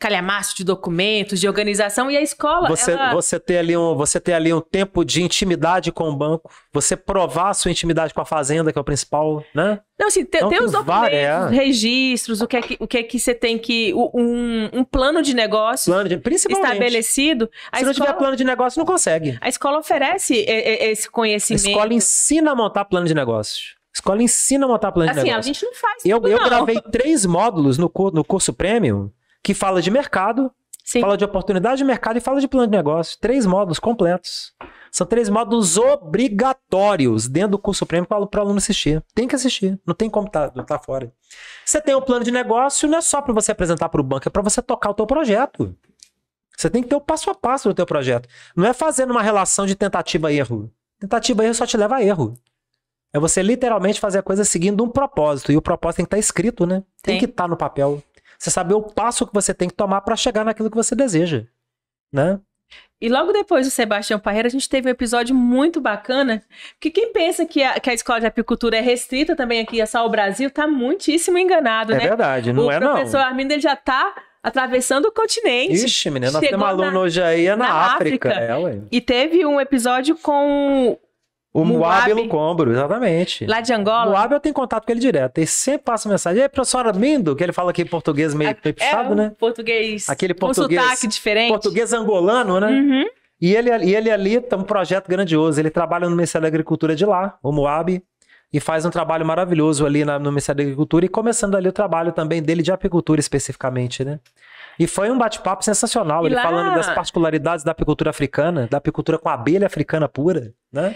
calhamaço de documentos, de organização e a escola. Você, ela... você, ter ali um, você ter ali um tempo de intimidade com o banco, você provar a sua intimidade com a fazenda, que é o principal, né? Não, assim, então, tem, os documentos, várias... É. registros, o que, é que, o que é que você tem que. Um, um plano de negócio plano de, principalmente, estabelecido. Se escola, não tiver plano de negócio, não consegue. A escola oferece é, é, esse conhecimento. A escola ensina a montar plano de negócios. A escola ensina a montar plano assim, de negócio Assim, a gente não faz. Eu, tudo, eu não. gravei três módulos no, no curso premium que fala de mercado, Sim. fala de oportunidade de mercado e fala de plano de negócio. Três módulos completos. São três módulos obrigatórios dentro do curso supremo para o aluno assistir. Tem que assistir, não tem como estar tá, tá fora. Você tem um plano de negócio, não é só para você apresentar para o banco, é para você tocar o teu projeto. Você tem que ter o passo a passo do teu projeto. Não é fazendo uma relação de tentativa erro. Tentativa erro só te leva a erro. É você literalmente fazer a coisa seguindo um propósito. E o propósito tem que estar tá escrito, né? Tem, tem que estar tá no papel. Você saber o passo que você tem que tomar para chegar naquilo que você deseja, né? E logo depois do Sebastião Parreira, a gente teve um episódio muito bacana, que quem pensa que a, que a escola de apicultura é restrita também aqui, é só ao Brasil, está muitíssimo enganado, é né? É verdade, não o é não. O professor Armindo, ele já está atravessando o continente. Ixi, menina, nós temos aluno hoje aí é na, na África. África. É, e teve um episódio com o Muabe Lucombro, exatamente. Lá de Angola? Muabe eu tenho contato com ele direto. Ele sempre passa mensagem. E aí, professora Mindo, que ele fala em português meio, é, meio puxado, é, né? português. Aquele português. Um sotaque diferente. Português angolano, né? Uhum. E ele, e ele ali tem tá um projeto grandioso. Ele trabalha no Ministério da Agricultura de lá, o Moab, e faz um trabalho maravilhoso ali na, no Ministério da Agricultura e começando ali o trabalho também dele de apicultura especificamente, né? E foi um bate-papo sensacional, e ele lá... falando das particularidades da apicultura africana, da apicultura com abelha africana pura, né?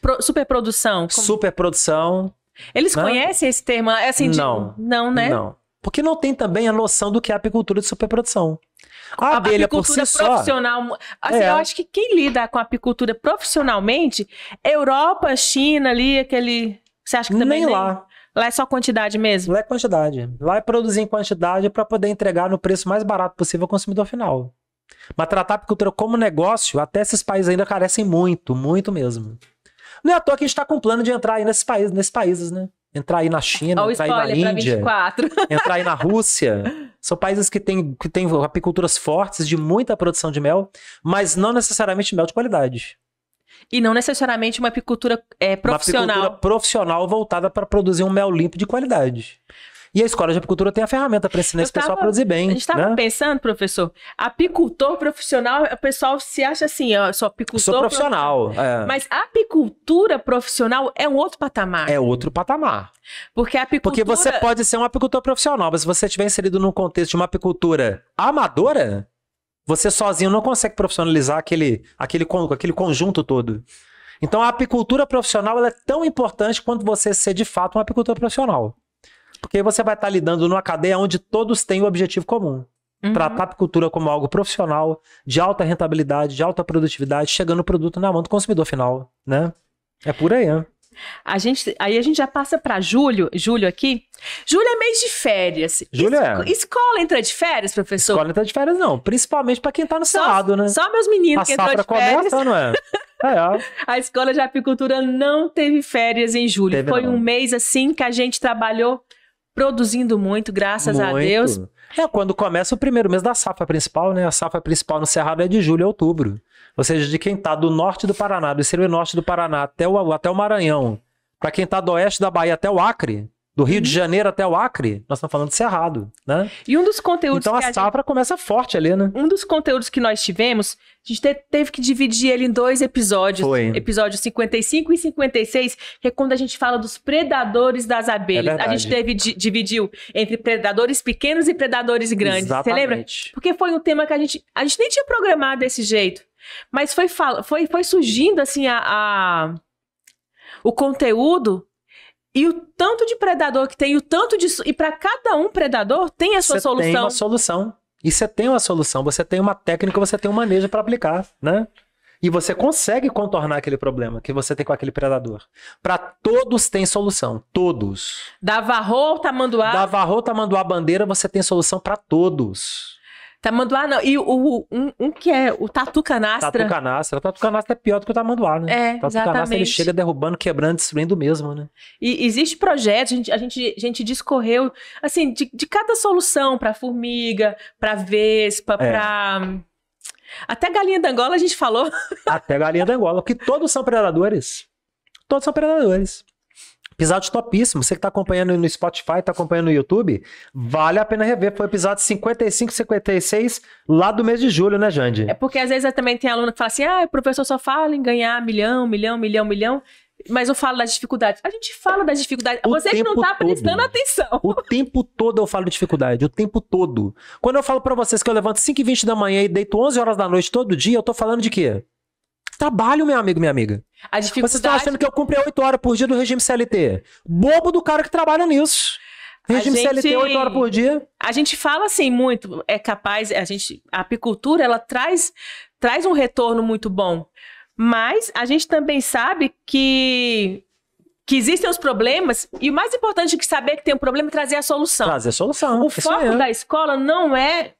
Pro, superprodução. Como... Superprodução. Eles né? conhecem esse termo? É assim, de... Não. Não, né? Não. Porque não tem também a noção do que é apicultura de superprodução. A, a abelha por si profissional, só... Assim, é. Eu acho que quem lida com apicultura profissionalmente, Europa, China ali, aquele... Você acha que também nem... lá. Lá é só quantidade mesmo? Lá é quantidade. Lá é produzir em quantidade para poder entregar no preço mais barato possível ao consumidor final. Mas tratar a apicultura como negócio, até esses países ainda carecem muito, muito mesmo. Não é à toa que a gente está com plano de entrar aí nesses países, nesses países né? Entrar aí na China, Olha entrar aí na Índia, entrar aí na Rússia. São países que têm que tem apiculturas fortes de muita produção de mel, mas não necessariamente mel de qualidade. E não necessariamente uma apicultura é, profissional. Uma apicultura profissional voltada para produzir um mel limpo de qualidade. E a escola de apicultura tem a ferramenta para ensinar eu esse tava, pessoal a produzir bem. A gente estava né? pensando, professor, apicultor profissional, o pessoal se acha assim, eu sou apicultor. Sou profissional. profissional. É. Mas apicultura profissional é um outro patamar. É outro patamar. Porque a apicultura. Porque você pode ser um apicultor profissional, mas se você estiver inserido num contexto de uma apicultura amadora, você sozinho não consegue profissionalizar aquele, aquele, aquele conjunto todo. Então a apicultura profissional é tão importante quanto você ser de fato um apicultor profissional. Porque você vai estar tá lidando numa cadeia onde todos têm o um objetivo comum. Uhum. Tratar a apicultura como algo profissional, de alta rentabilidade, de alta produtividade, chegando o produto na mão do consumidor final, né? É por aí, né? A gente, aí a gente já passa para julho, julho aqui. Julho é mês de férias. Julho é. Escola entra de férias, professor? Escola entra de férias não, principalmente para quem está no selado, né? Só meus meninos a que entrou de férias. não é? é. A escola de apicultura não teve férias em julho. Teve Foi não. um mês assim que a gente trabalhou produzindo muito, graças muito. a Deus. É quando começa o primeiro mês da safra principal, né? A safra principal no Cerrado é de julho a outubro. Ou seja, de quem está do norte do Paraná, do extremo norte do Paraná até o, até o Maranhão, para quem está do oeste da Bahia até o Acre, do Rio uhum. de Janeiro até o Acre, nós estamos falando de Cerrado, né? E um dos conteúdos. Então a, a safra gente... começa forte ali, né? Um dos conteúdos que nós tivemos, a gente teve que dividir ele em dois episódios. Foi. Episódio 55 e 56, que é quando a gente fala dos predadores das abelhas. É a gente teve, dividiu entre predadores pequenos e predadores grandes. Exatamente. Você lembra? Porque foi um tema que a gente. A gente nem tinha programado desse jeito. Mas foi, foi, foi surgindo, assim, a, a o conteúdo e o tanto de predador que tem, o tanto de. E para cada um predador tem a sua você solução. Tem uma solução. E você tem uma solução, você tem uma técnica, você tem um manejo para aplicar, né? E você consegue contornar aquele problema que você tem com aquele predador. Para todos tem solução, todos. Da varrou, tamanduá. Da varrou, tamanduá, bandeira, você tem solução para todos. Tamanduá não. E o, o um, um, que é o tatu canastra. Tatu canastra. Tatu canastra é pior do que o tamanduá, né? É, tatu exatamente. canastra ele chega derrubando, quebrando, destruindo mesmo, né? E existe projetos, a gente, a gente, a gente discorreu, assim, de, de cada solução para formiga, para vespa, é. para até galinha da Angola a gente falou. Até galinha da Angola, porque todos são predadores. Todos são predadores. Episódio topíssimo. Você que está acompanhando no Spotify, está acompanhando no YouTube, vale a pena rever. Foi o episódio 55, 56, lá do mês de julho, né, Jande? É porque às vezes também tem aluno que fala assim: ah, o professor só fala em ganhar milhão, milhão, milhão, milhão. Mas eu falo das dificuldades. A gente fala das dificuldades. O Você que não tá todo. prestando atenção. O tempo todo eu falo de dificuldade. O tempo todo. Quando eu falo para vocês que eu levanto 5 e 20 da manhã e deito 11 horas da noite todo dia, eu tô falando de quê? Trabalho, meu amigo, minha amiga. A dificuldade... Vocês estão achando que eu cumpri 8 horas por dia do regime CLT? Bobo do cara que trabalha nisso. Regime gente, CLT, 8 horas por dia. A gente fala assim muito, é capaz, a gente, a apicultura, ela traz, traz um retorno muito bom. Mas a gente também sabe que que existem os problemas e o mais importante que saber que tem um problema é trazer a solução. Trazer a solução. O foco é. da escola não é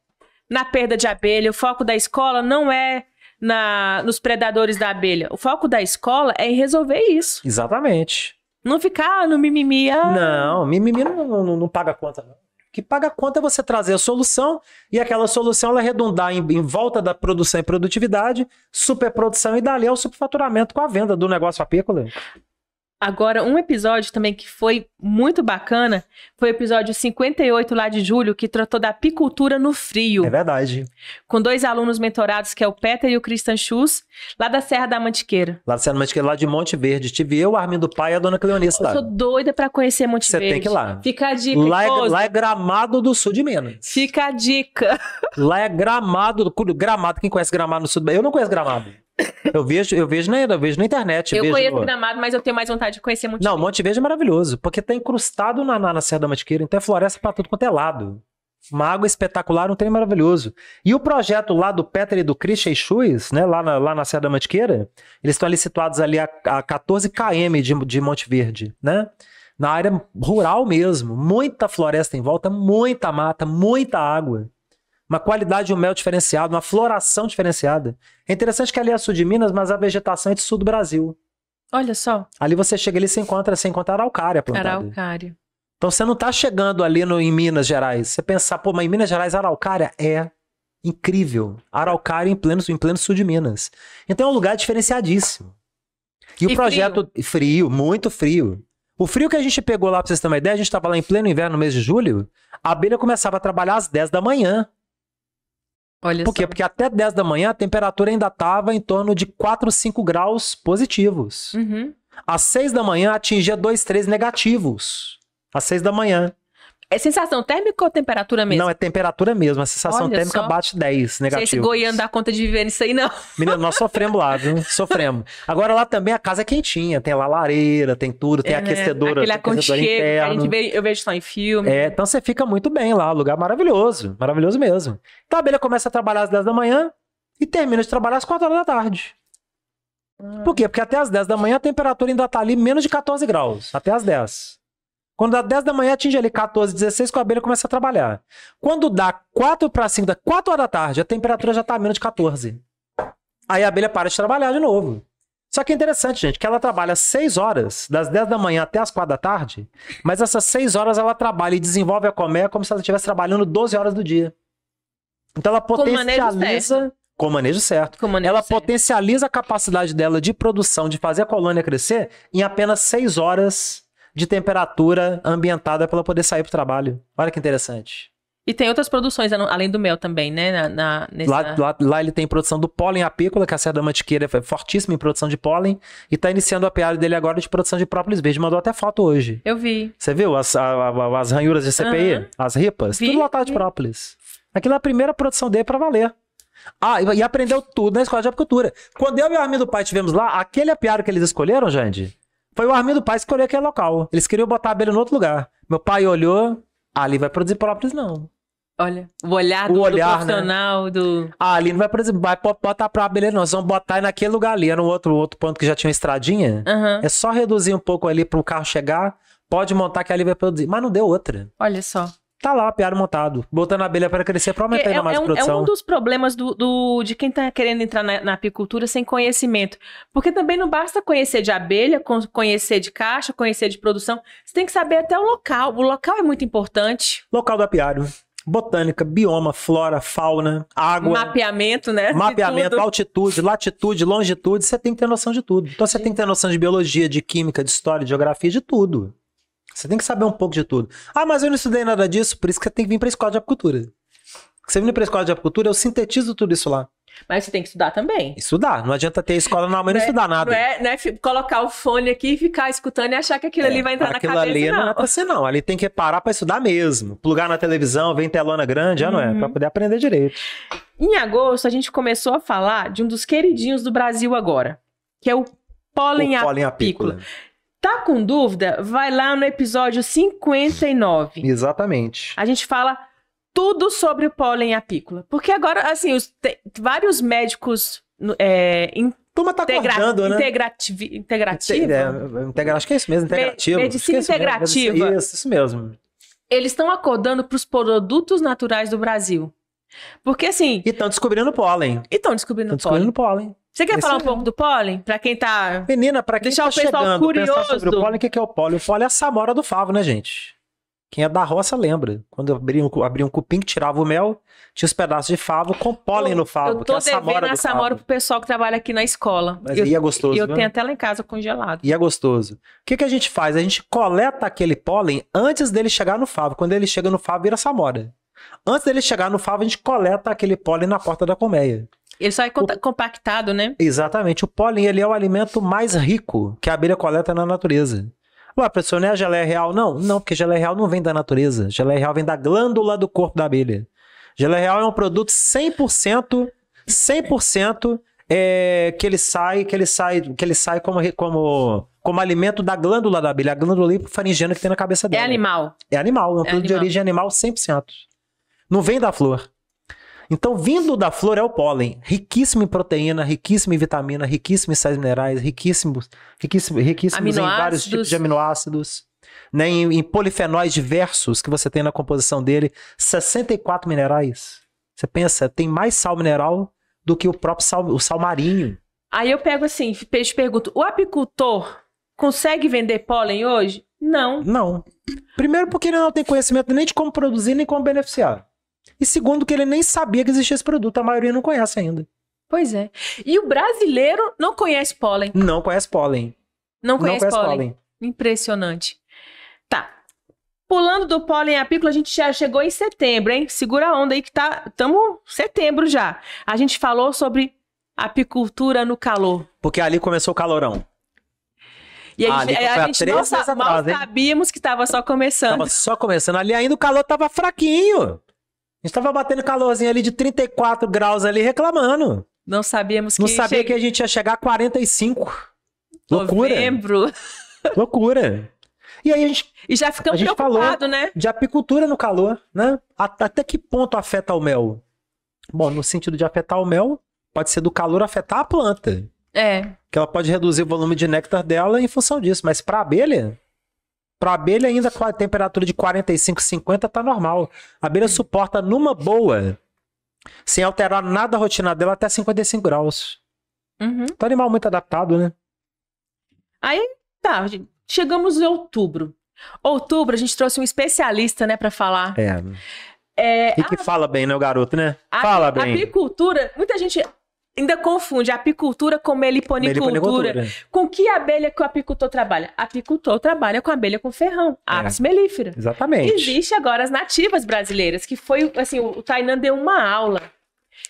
na perda de abelha, o foco da escola não é na, nos predadores da abelha. O foco da escola é em resolver isso. Exatamente. Não ficar ah, no mimimi. Ah. Não, mimimi não, não, não paga conta, não. O que paga conta é você trazer a solução e aquela solução ela redundar em, em volta da produção e produtividade, superprodução e dali o superfaturamento com a venda do negócio apícola. Agora, um episódio também que foi muito bacana foi o episódio 58 lá de julho, que tratou da apicultura no frio. É verdade. Com dois alunos mentorados, que é o Peter e o Christian Schuss, lá da Serra da Mantiqueira. Lá da Serra da Mantiqueira, lá de Monte Verde. Tive eu, Armin do Pai e a dona Cleonice lá. Eu sou doida para conhecer Monte Verde. Você tem que ir lá. Fica a dica. Lá é, lá é, Gramado do Sul de Minas. Fica a dica. Lá é Gramado, Gramado, quem conhece Gramado no Sul? Eu não conheço Gramado. Eu vejo, eu vejo na, eu vejo na internet. Eu, vejo, conheço Gramado, mas eu tenho mais vontade de conhecer Monte Não, Verde. Monte Verde é maravilhoso, porque tá encrustado na, na, na Serra da Mantiqueira, então é floresta para tudo quanto é lado. Uma água espetacular, um trem maravilhoso. E o projeto lá do Peter e do Chris Cheixuis, né, lá na, lá na Serra da Mantiqueira, eles estão ali situados ali a, a 14 km de, de Monte Verde, né? Na área rural mesmo, muita floresta em volta, muita mata, muita água uma qualidade de um mel diferenciado, uma floração diferenciada. É interessante que ali é sul de Minas, mas a vegetação é de sul do Brasil. Olha só. Ali você chega ali e se encontra, você encontra araucária plantada. Araucária. Então você não está chegando ali no, em Minas Gerais. Você pensar, pô, mas em Minas Gerais araucária é incrível. Araucária em pleno, em pleno sul de Minas. Então é um lugar diferenciadíssimo. E, e o projeto frio. frio, muito frio. O frio que a gente pegou lá, pra vocês terem uma ideia, a gente estava lá em pleno inverno, no mês de julho, a abelha começava a trabalhar às 10 da manhã. Olha Por quê? Só. Porque até 10 da manhã a temperatura ainda estava em torno de 4, 5 graus positivos. Uhum. Às 6 da manhã atingia 2, 3 negativos. Às 6 da manhã. É sensação térmica ou temperatura mesmo? Não, é temperatura mesmo. A sensação Olha térmica só. bate 10, negativo. Esse goiano dá conta de viver nisso aí, não. Menino, nós sofremos lá, viu? Sofremos. Agora lá também a casa é quentinha. Tem lá lareira, tem tudo, tem é, aquecedora. Aquele aquecedor interno. Vê, eu vejo só em filme. É, então você fica muito bem lá. Lugar maravilhoso. Maravilhoso mesmo. Então a abelha começa a trabalhar às 10 da manhã e termina de trabalhar às 4 horas da tarde. Ah. Por quê? Porque até às 10 da manhã a temperatura ainda tá ali menos de 14 graus. Até às 10. Quando dá 10 da manhã, atinge ali 14, 16, que a abelha começa a trabalhar. Quando dá 4 para 5, dá 4 horas da tarde, a temperatura já está menos de 14. Aí a abelha para de trabalhar de novo. Só que é interessante, gente, que ela trabalha 6 horas, das 10 da manhã até as 4 da tarde, mas essas 6 horas ela trabalha e desenvolve a colmeia como se ela estivesse trabalhando 12 horas do dia. Então ela potencializa com o manejo certo. O manejo ela certo. potencializa a capacidade dela de produção, de fazer a colônia crescer em apenas 6 horas de temperatura ambientada para ela poder sair para o trabalho. Olha que interessante. E tem outras produções além do mel também, né? Na, na nessa... lá, lá, lá, ele tem produção do pólen apícola, que a Serra da Mantiqueira foi fortíssima em produção de pólen, e está iniciando a piada dele agora de produção de própolis verde. Mandou até foto hoje. Eu vi. Você viu as, a, as ranhuras de CPI? Uhum. As ripas? Vi, tudo lotado de própolis. Aquilo é a primeira produção dele para valer. Ah, e aprendeu tudo na Escola de Apicultura. Quando eu e o Armin do Pai estivemos lá, aquele apiário que eles escolheram, Jande, foi o Armindo Paz que escolheu aquele local. Eles queriam botar a abelha em outro lugar. Meu pai olhou, ali vai produzir própolis, não. Olha, o olhar do, o olhar, né? do profissional, né? do... Ah, ali não vai produzir, vai botar pra abelha não, nós vamos botar naquele lugar ali, era um outro, outro ponto que já tinha uma estradinha. Uhum. É só reduzir um pouco ali para o carro chegar, pode montar que ali vai produzir. Mas não deu outra. Olha só tá lá, piado montado, botando a abelha para crescer para aumentar é, mais é um, a produção. É um dos problemas do, do de quem está querendo entrar na, na, apicultura sem conhecimento. Porque também não basta conhecer de abelha, conhecer de caixa, conhecer de produção. Você tem que saber até o local. O local é muito importante. Local do apiário. Botânica, bioma, flora, fauna, água. Mapeamento, né? Mapeamento, altitude, latitude, longitude. Você tem que ter noção de tudo. Então você tem que ter noção de biologia, de química, de história, de geografia, de tudo. Você tem que saber um pouco de tudo. Ah, mas eu não estudei nada disso, por isso que você tem que vir para a escola de apicultura. Você vir para a escola de apicultura, eu sintetizo tudo isso lá. Mas você tem que estudar também. Estudar. Não adianta ter escola na mãe e não, é, estudar nada. Não é, né, colocar o fone aqui e ficar escutando e achar que aquilo é, ali vai entrar na cabeça, ali não. não é pra ser, não. Ali tem que parar para estudar mesmo. Plugar na televisão, ver telona grande, uhum. já não é. é pra uhum. poder aprender direito. Em agosto, a gente começou a falar de um dos queridinhos do Brasil agora, que é o pólen apícola. Tá com dúvida? Vai lá no episódio 59. Exatamente. A gente fala tudo sobre o pólen apícola. Porque agora, assim, os, te, vários médicos é, in, Turma tá integra acordando, né? Integrativi, integrativa. É, integra, acho que é isso mesmo, integrativo. É medicina integrativa. Mesmo, isso, isso mesmo. Eles estão acordando para os produtos naturais do Brasil. Porque assim. E estão descobrindo pólen. E estão descobrindo, descobrindo pólen. pólen. Você quer Esse falar é um é. pouco do pólen? Pra quem tá. Menina, pra quem Deixar tá o pessoal chegando, curioso. sobre o pólen, o é que é o pólen? O pólen é a samora do favo, né, gente? Quem é da roça lembra. Quando abriam, abria um cupim que tirava o mel, tinha os pedaços de favo com pólen eu, no favo. Eu tô que é a samora devendo a samora pro pessoal que trabalha aqui na escola. Mas eu, ia é gostoso. E eu tenho até lá em casa congelado. E é gostoso. O que, que a gente faz? A gente coleta aquele pólen antes dele chegar no favo. Quando ele chega no favo, vira samora. Antes dele chegar no favo, a gente coleta aquele pólen na porta da colmeia. Ele só é o... compactado, né? Exatamente. O pólen ele é o alimento mais rico que a abelha coleta na natureza. Ué, professor, não é a geleia real? Não, não, porque geleia real não vem da natureza. Geleia real vem da glândula do corpo da abelha. Geleia real é um produto 100%, 100% é, que ele sai, que ele sai, que ele sai como, como, como alimento da glândula da abelha, a glândula hipofaringiana que tem na cabeça é dela. É animal. É animal, é um é produto animal. de origem animal 100%. Não vem da flor. Então, vindo da flor é o pólen, riquíssimo em proteína, riquíssimo em vitamina, riquíssimo em sais minerais, riquíssimos, riquíssimo, riquíssimos em vários tipos de aminoácidos, né? em, em polifenóis diversos que você tem na composição dele, 64 minerais. Você pensa, tem mais sal mineral do que o próprio sal, o sal marinho. Aí eu pego assim, peixe pergunto, o apicultor consegue vender pólen hoje? Não. Não. Primeiro porque ele não tem conhecimento nem de como produzir, nem como beneficiar. E segundo, que ele nem sabia que existia esse produto, a maioria não conhece ainda. Pois é. E o brasileiro não conhece pólen. Não conhece pólen. Não conhece, não conhece pólen. pólen. Impressionante. Tá. Pulando do pólen à apícola, a gente já chegou em setembro, hein? Segura a onda aí que tá. estamos setembro já. A gente falou sobre apicultura no calor. Porque ali começou o calorão. E a gente, a a gente não sa mal atrás, sabíamos que estava só começando. Tava só começando. Ali ainda o calor tava fraquinho gente tava batendo calorzinho ali de 34 graus ali reclamando. Não sabíamos que Não sabia que a gente ia chegar a 45. Loucura. Novembro. Loucura. E aí a gente. E já ficamos preocupados, né? De apicultura no calor, né? Até que ponto afeta o mel? Bom, no sentido de afetar o mel, pode ser do calor afetar a planta. É. Que ela pode reduzir o volume de néctar dela em função disso. Mas para abelha, para abelha, ainda com a temperatura de 45, 50, tá normal. A abelha suporta numa boa, sem alterar nada a rotina dela, até 55 graus. Uhum. Então, animal muito adaptado, né? Aí, tá, chegamos em outubro. Outubro, a gente trouxe um especialista, né, para falar. É. é e que a... fala bem, né, o garoto, né? A, fala bem. Apicultura, muita gente ainda confunde apicultura com meliponicultura. Com que abelha que o apicultor trabalha? Apicultor trabalha com abelha com ferrão, é. apis mellifera. Exatamente. Existem agora as nativas brasileiras, que foi, assim, o Tainan deu uma aula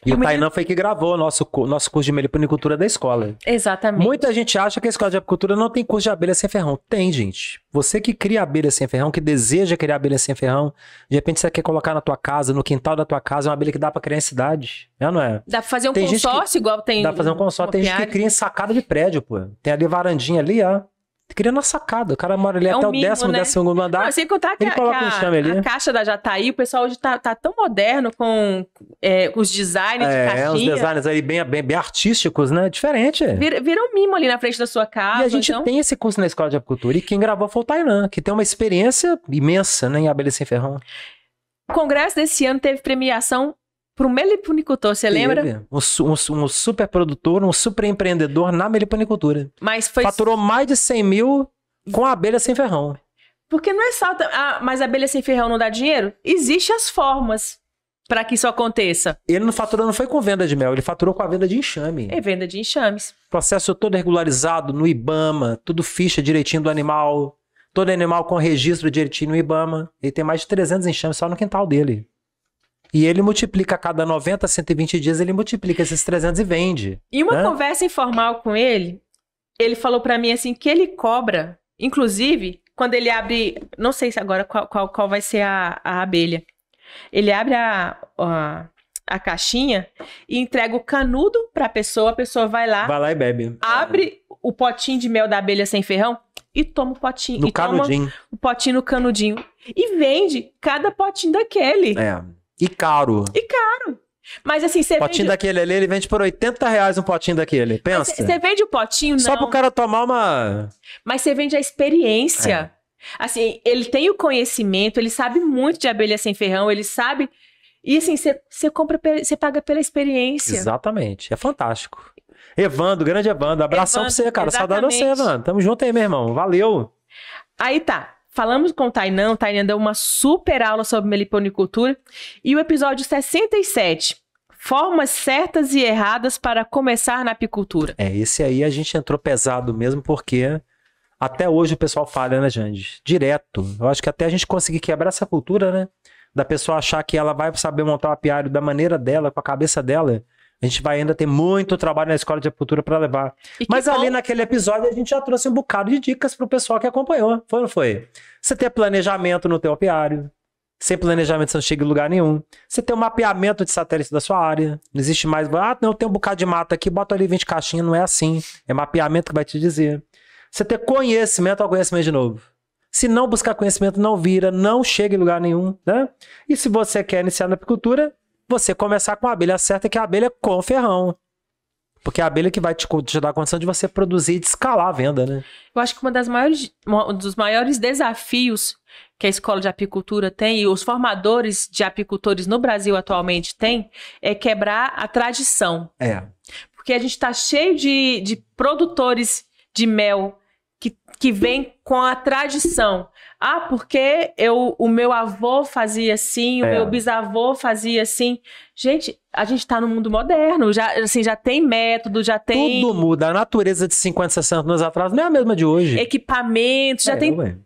e o Tainan foi que gravou o nosso, nosso curso de meliponicultura da escola. Exatamente. Muita gente acha que a escola de apicultura não tem curso de abelha sem ferrão. Tem, gente. Você que cria abelha sem ferrão, que deseja criar abelha sem ferrão, de repente você quer colocar na tua casa, no quintal da tua casa, é uma abelha que dá pra criar em cidade. É, não é? Dá pra fazer um tem consórcio que, igual tem. Dá pra fazer um consórcio. Tem gente que cria em sacada de prédio, pô. Tem ali varandinha ali, ó queria na sacada. O cara mora ali é até o mimo, décimo, né? décimo segundo andar. Não, sem contar que, a, que a, um a, caixa da Jataí, o pessoal hoje tá, tá tão moderno com é, os designs é, de caixinha. É, os designs aí bem, bem, bem artísticos, né? Diferente. Vira, vira, um mimo ali na frente da sua casa. E a gente então... tem esse curso na Escola de Apicultura. E quem gravou foi o Tainan, que tem uma experiência imensa né, em abelha sem ferrão. O congresso desse ano teve premiação pro meliponicultor, você lembra? Um, um, um, super produtor, um super empreendedor na meliponicultura. Mas foi... Faturou mais de 100 mil com abelha sem ferrão. Porque não é só... Ah, mas abelha sem ferrão não dá dinheiro? Existem as formas para que isso aconteça. Ele não faturou, não foi com venda de mel, ele faturou com a venda de enxame. É venda de enxames. Processo todo regularizado no IBAMA, tudo ficha direitinho do animal, todo animal com registro direitinho no IBAMA. Ele tem mais de 300 enxames só no quintal dele. E ele multiplica a cada 90, 120 dias, ele multiplica esses 300 e vende. E uma né? conversa informal com ele, ele falou para mim assim que ele cobra, inclusive, quando ele abre, não sei se agora qual, qual, qual vai ser a, a abelha. Ele abre a, a a caixinha e entrega o canudo para a pessoa. A pessoa vai lá. Vai lá e bebe. Abre o potinho de mel da abelha sem ferrão e toma o potinho. No canudinho. o potinho no canudinho. E vende cada potinho daquele. É. E caro. E caro. Mas assim, você Potinho daquele ali, ele vende por 80 reais um potinho daquele. Pensa. Você vende o potinho, não. Só pro cara tomar uma. Mas você vende a experiência. É. Assim, ele tem o conhecimento, ele sabe muito de abelha sem ferrão, ele sabe. E assim, você compra, você paga pela experiência. Exatamente. É fantástico. Evando, grande Evando. Abração Evando, pra você, cara. Saudade você, Evando. Tamo junto aí, meu irmão. Valeu. Aí tá. Falamos com o Tainan, o Tainan deu uma super aula sobre meliponicultura. E o episódio 67, Formas certas e erradas para começar na apicultura. É, esse aí a gente entrou pesado mesmo, porque até hoje o pessoal falha, né, Jandes? Direto. Eu acho que até a gente conseguir quebrar essa cultura, né? Da pessoa achar que ela vai saber montar o apiário da maneira dela, com a cabeça dela. A gente vai ainda ter muito trabalho na escola de apicultura para levar. Mas ali bom. naquele episódio a gente já trouxe um bocado de dicas para o pessoal que acompanhou. Foi não foi? Você ter planejamento no teu apiário. Sem planejamento você não chega em lugar nenhum. Você tem um mapeamento de satélite da sua área. Não existe mais, ah, não, tem um bocado de mata aqui, bota ali 20 caixinhas. Não é assim. É mapeamento que vai te dizer. Você ter conhecimento ao conhecimento de novo. Se não buscar conhecimento, não vira, não chega em lugar nenhum, né? E se você quer iniciar na apicultura, você começar com a abelha certa, que é a abelha é com ferrão. Porque é a abelha que vai te, te dar a condição de você produzir e de escalar a venda, né? Eu acho que uma das maiores, um dos maiores desafios que a escola de apicultura tem e os formadores de apicultores no Brasil atualmente têm é quebrar a tradição. É. Porque a gente está cheio de, de produtores de mel, que, que vem com a tradição. Ah, porque eu, o meu avô fazia assim, o é. meu bisavô fazia assim. Gente, a gente está no mundo moderno, já, assim, já tem método, já tem... Tudo muda, a natureza de 50, 60 anos atrás não é a mesma de hoje. Equipamento, já é, tem ué.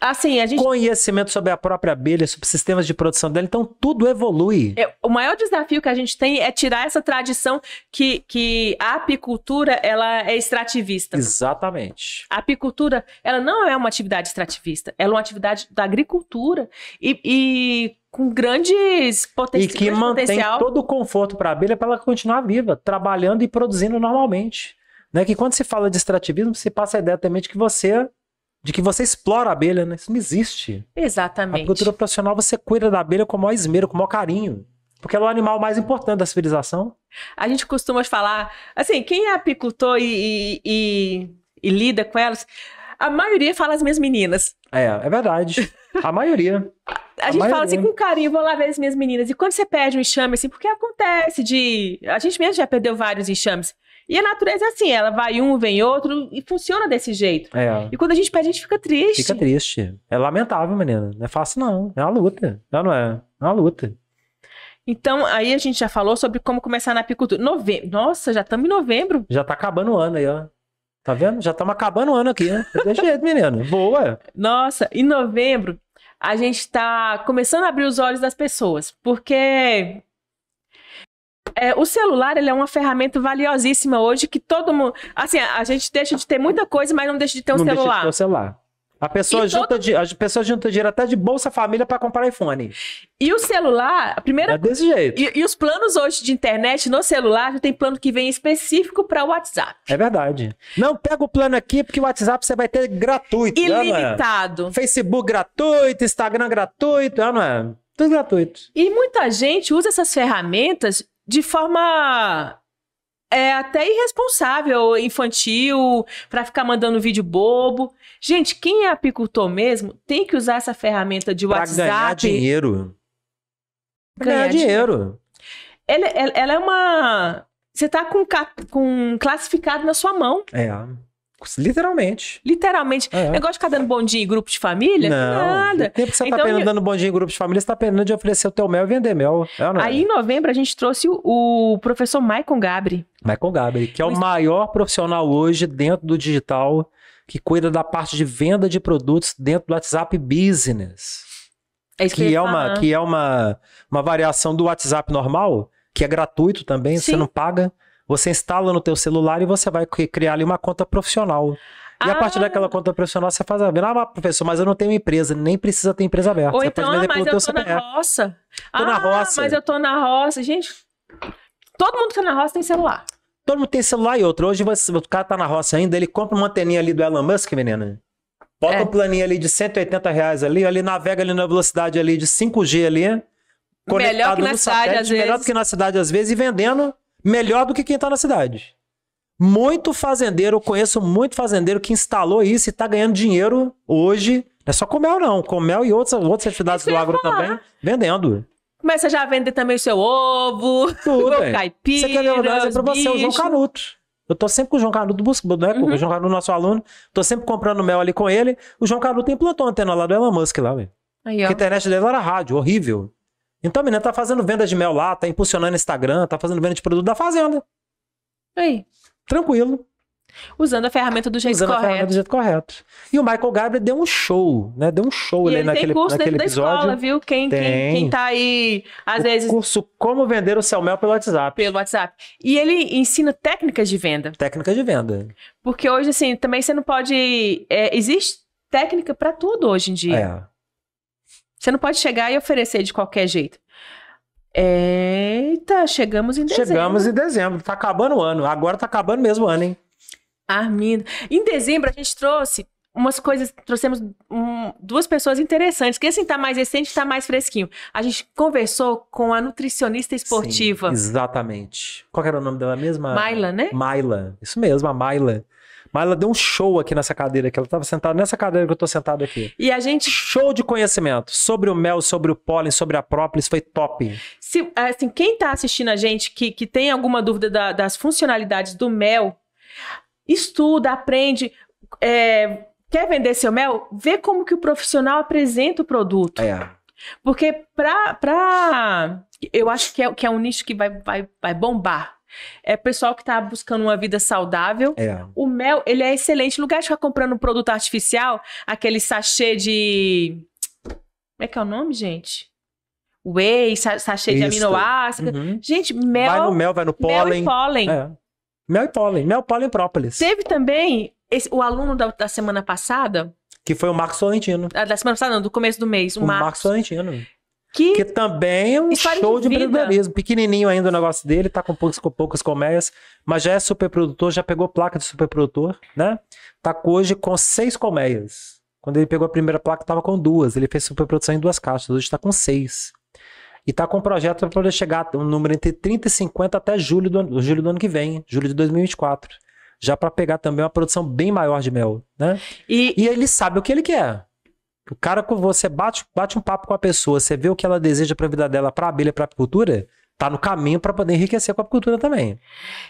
Assim, a gente... Conhecimento sobre a própria abelha, sobre sistemas de produção dela, então tudo evolui. É, o maior desafio que a gente tem é tirar essa tradição que, que a apicultura ela é extrativista. Exatamente. A apicultura ela não é uma atividade extrativista, ela é uma atividade da agricultura e, e com grandes potenciais. e que mantém potencial. todo o conforto para a abelha para ela continuar viva, trabalhando e produzindo normalmente. Né? Que quando se fala de extrativismo, se passa a ideia também de que você de que você explora a abelha, né? Isso não existe. Exatamente. A agricultura profissional, você cuida da abelha com o maior esmero, com o maior carinho. Porque ela é o animal mais importante da civilização. A gente costuma falar, assim, quem é apicultor e, e, e lida com elas, a maioria fala as minhas meninas. É, é verdade. A maioria. A, a gente maioria. fala assim com carinho, vou lá ver as minhas meninas. E quando você perde um enxame, assim, porque acontece de. A gente mesmo já perdeu vários enxames. E a natureza é assim, ela vai um, vem outro e funciona desse jeito. É. E quando a gente perde, a gente fica triste. Fica triste. É lamentável, menina. Não é fácil, não. É uma luta. Não, não é. É uma luta. Então, aí a gente já falou sobre como começar na apicultura. Nove... Nossa, já estamos em novembro. Já está acabando o ano aí, ó. Tá vendo? Já estamos acabando o ano aqui, né? Deixa jeito, menina. Boa. Nossa, em novembro a gente está começando a abrir os olhos das pessoas, porque é, o celular ele é uma ferramenta valiosíssima hoje que todo mundo. Assim, a, gente deixa de ter muita coisa, mas não deixa de ter um não celular. deixa de ter um celular. A pessoa, junta, todo... Di... a pessoa junta dinheiro até de Bolsa Família para comprar iPhone. E o celular, a primeira. É desse jeito. E, e os planos hoje de internet no celular já tem plano que vem específico para o WhatsApp. É verdade. Não, pega o plano aqui, porque o WhatsApp você vai ter gratuito. Né, Ilimitado. Facebook gratuito, Instagram gratuito, não é? Tudo gratuito. E muita gente usa essas ferramentas de forma é até irresponsável, infantil, para ficar mandando vídeo bobo. Gente, quem é apicultor mesmo tem que usar essa ferramenta de pra WhatsApp. Ganhar dinheiro. Ganhar, ganhar dinheiro. dinheiro. Ela, ela, é, ela, é uma. Você tá com, com classificado na sua mão. É. Literalmente. Literalmente. É. Negócio de ficar dando bom dia em grupo de família? Não, nada. O tempo que você tá então, tá eu... dando bom dia em grupo de família, você tá perdendo de oferecer o teu mel e vender mel. É, é? Aí, em novembro, a gente trouxe o, o professor Maicon Gabri. Maicon Gabri, que é o maior profissional hoje dentro do digital, que cuida da parte de venda de produtos dentro do WhatsApp Business. É isso que, que é, uma, que é uma, uma variação do WhatsApp normal, que é gratuito também, Sim. você não paga. Você instala no teu celular e você vai criar ali uma conta profissional. E ah. a partir daquela conta profissional você faz a venda. Ah, professor, mas eu não tenho empresa, nem precisa ter empresa aberta. Ou você então, pode ah, mas eu tô CPF. na roça. Tô ah, na roça. mas eu tô na roça. Gente, todo mundo que tá na roça tem celular. Todo mundo tem celular e outro. Hoje você, o cara tá na roça ainda, ele compra uma anteninha ali do Elon Musk, menina. Bota é. um planinho ali de 180 reais ali, ali navega ali na velocidade ali de 5G ali. Melhor que na cidade, satélite, às melhor vezes. Melhor que na cidade, às vezes, e vendendo melhor do que quem está na cidade. Muito fazendeiro, eu conheço muito fazendeiro que instalou isso e está ganhando dinheiro hoje. Não é só com mel, não. Com mel e outras, outras atividades do agro falar. também, vendendo. Começa já a vender também o seu ovo, Tudo, o é. caipira, Você quer ver verdade? É pra você, o João Canuto. Eu tô sempre com o João Canuto, né? Uhum. O João Canuto, nosso aluno. Tô sempre comprando mel ali com ele. O João Canuto implantou uma antena lá do Elon Musk lá, velho. A internet dele era rádio, horrível. Então a menina tá fazendo venda de mel lá, tá impulsionando Instagram, tá fazendo venda de produto da fazenda. Aí. Tranquilo. Usando a ferramenta do jeito Usando correto. Usando a ferramenta do jeito correto. E o Michael Gabriel deu um show, né? Deu um show e ele naquele, curso naquele episódio. Da escola, viu? Quem, tem. Quem, quem tá aí, às o vezes. curso Como Vender o Seu Mel pelo WhatsApp. Pelo WhatsApp. E ele ensina técnicas de venda. Técnicas de venda. Porque hoje, assim, também você não pode. É, existe técnica para tudo hoje em dia. É. Você não pode chegar e oferecer de qualquer jeito. Eita, chegamos em dezembro. Chegamos em dezembro, tá acabando o ano. Agora tá acabando mesmo o ano, hein? Armindo. Em dezembro a gente trouxe umas coisas, trouxemos um, duas pessoas interessantes, que assim tá mais recente, tá mais fresquinho. A gente conversou com a nutricionista esportiva. Sim, exatamente. Qual era o nome dela mesma? Maila, né? Maila. Isso mesmo, a Maila. Mas ela deu um show aqui nessa cadeira que Ela estava sentada nessa cadeira que eu estou sentado aqui. E a gente. Show de conhecimento sobre o mel, sobre o pólen, sobre a própolis. Foi top. Se, assim, quem está assistindo a gente que, que tem alguma dúvida da, das funcionalidades do mel, estuda, aprende. É, quer vender seu mel? Vê como que o profissional apresenta o produto. É. Porque para. Pra... Eu acho que é, que é um nicho que vai, vai, vai bombar é pessoal que está buscando uma vida saudável. É. O mel, ele é excelente. No lugar de ficar comprando um produto artificial, aquele sachê de. Como é que é o nome, gente? Whey, sachê Isso. de aminoácidos. Uhum. Gente, mel. Vai no mel, vai no pólen. Mel e pólen. É. Mel e pólen. Mel, pólen própolis. Teve também esse, o aluno da, da, semana passada. Que foi o Marcos Sorrentino. Ah, da, semana passada, não, do começo do mês. O, o Marcos, que, que também é um show de, de empreendedorismo. Pequenininho ainda o negócio dele, tá com poucas, com poucas colmeias, mas já é superprodutor, já pegou placa de superprodutor, né? Tá hoje com seis colmeias. Quando ele pegou a primeira placa, tava com duas. Ele fez superprodução em duas caixas, hoje está com seis. E tá com um projeto para poder chegar um número entre 30 e 50 até julho do, julho do ano que vem, julho de 2024. Já para pegar também uma produção bem maior de mel, né? E, e ele sabe o que ele quer. O cara com você bate, bate um papo com a pessoa, você vê o que ela deseja para a vida dela, para a abelha, para a apicultura, tá no caminho para poder enriquecer com a apicultura também.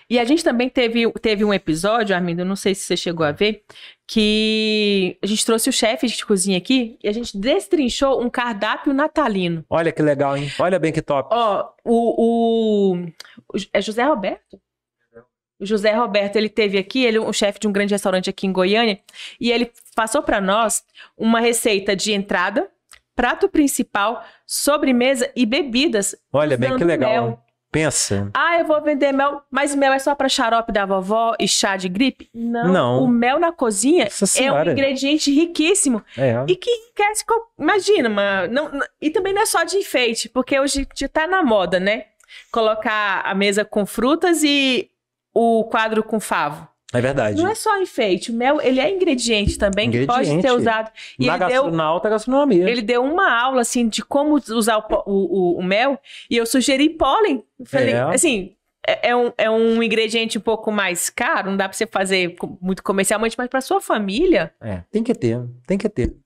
E a gente também teve, teve um episódio, Armindo, não sei se você chegou a ver, que a gente trouxe o chefe de cozinha aqui e a gente destrinchou um cardápio natalino. Olha que legal, hein? Olha bem que top. Ó, o, o é José Roberto? O José Roberto, ele teve aqui, ele é o chefe de um grande restaurante aqui em Goiânia, e ele passou para nós uma receita de entrada, prato principal, sobremesa e bebidas. Olha, bem que legal. Mel. Pensa. Ah, eu vou vender mel, mas mel é só para xarope da vovó e chá de gripe? Não. Não. O mel na cozinha é um ingrediente riquíssimo. É. E que se Imagina, mas não, não, e também não é só de enfeite, porque hoje está na moda, né? Colocar a mesa com frutas e o quadro com favo. É verdade. Não é só enfeite, o mel ele é ingrediente também ingrediente. que pode ser usado. E na, gastro... deu... na alta gastronomia. Ele deu uma aula assim de como usar o, o, o, o mel e eu sugeri pólen. falei, é. assim, é, é, um, é um ingrediente um pouco mais caro, não dá para você fazer muito comercialmente, mas para sua família. É, tem que ter, tem que ter.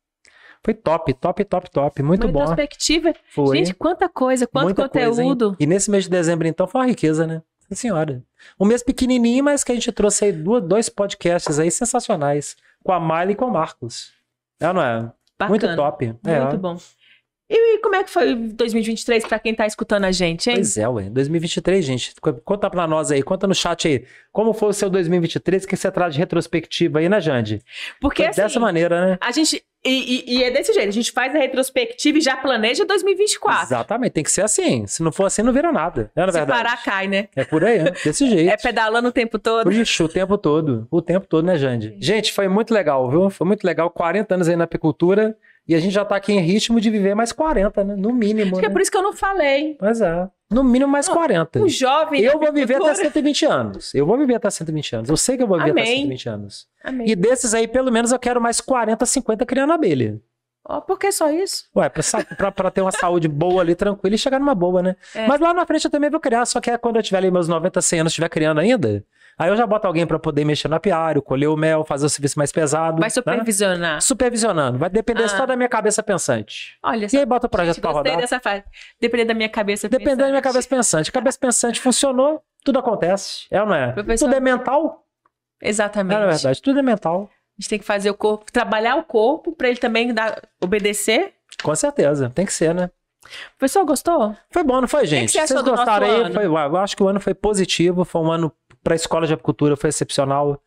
Foi top, top, top, top. Muito Uma bom. perspectiva. Foi. Gente, quanta coisa, quanto Muita conteúdo. Coisa, e nesse mês de dezembro, então, foi uma riqueza, né? Nossa senhora. Um mês pequenininho, mas que a gente trouxe aí duas, dois podcasts aí sensacionais. Com a Miley e com o Marcos. É, não é? Bacana. Muito top. É. Muito é. bom. E como é que foi 2023 para quem tá escutando a gente, hein? Pois é, ué. 2023, gente. Conta para nós aí, conta no chat aí. Como foi o seu 2023? O que você traz de retrospectiva aí, né, Jande? Porque assim, dessa maneira, né? A gente e, e, e, é desse jeito, a gente faz a retrospectiva e já planeja 2024. Exatamente, tem que ser assim. Se não for assim, não vira nada. Não é, na Se verdade. parar, cai, né? É por aí, né? desse jeito. é pedalando o tempo todo. Bicho, o tempo todo. O tempo todo, né, Jande? Gente, foi muito legal, viu? Foi muito legal. 40 anos aí na apicultura. E a gente já tá aqui em ritmo de viver mais 40, né? No mínimo. Acho é né? é por isso que eu não falei. Mas é. No mínimo mais não, 40. Um jovem. Eu vou viver até 120 anos. Eu vou viver até 120 anos. Eu sei que eu vou viver Amém. até 120 anos. Amém. E desses aí, pelo menos, eu quero mais 40, 50 criando abelha. Oh, por que só isso? Ué, pra, pra, pra ter uma saúde boa ali, tranquila e chegar numa boa, né? É. Mas lá na frente eu também vou criar, só que é quando eu tiver ali meus 90, 100 anos, estiver criando ainda, Aí eu já boto alguém para poder mexer no apiário, colher o mel, fazer o serviço mais pesado. Vai né? supervisionar. Né? Supervisionando. Vai depender ah. só da minha cabeça pensante. Olha só. E aí bota o projeto para rodar. dessa fase. Depender da minha cabeça pensante. Depender da minha cabeça pensante. Cabeça pensante funcionou, tudo acontece. É ou não é? Professor... Tudo é mental. Exatamente. Não é verdade, tudo é mental. A gente tem que fazer o corpo, trabalhar o corpo para ele também dar, obedecer. Com certeza, tem que ser, né? Professor, gostou? Foi bom, não foi, gente? Vocês gostaram aí? Foi, eu acho que o ano foi positivo, foi um ano para a escola de apicultura foi excepcional.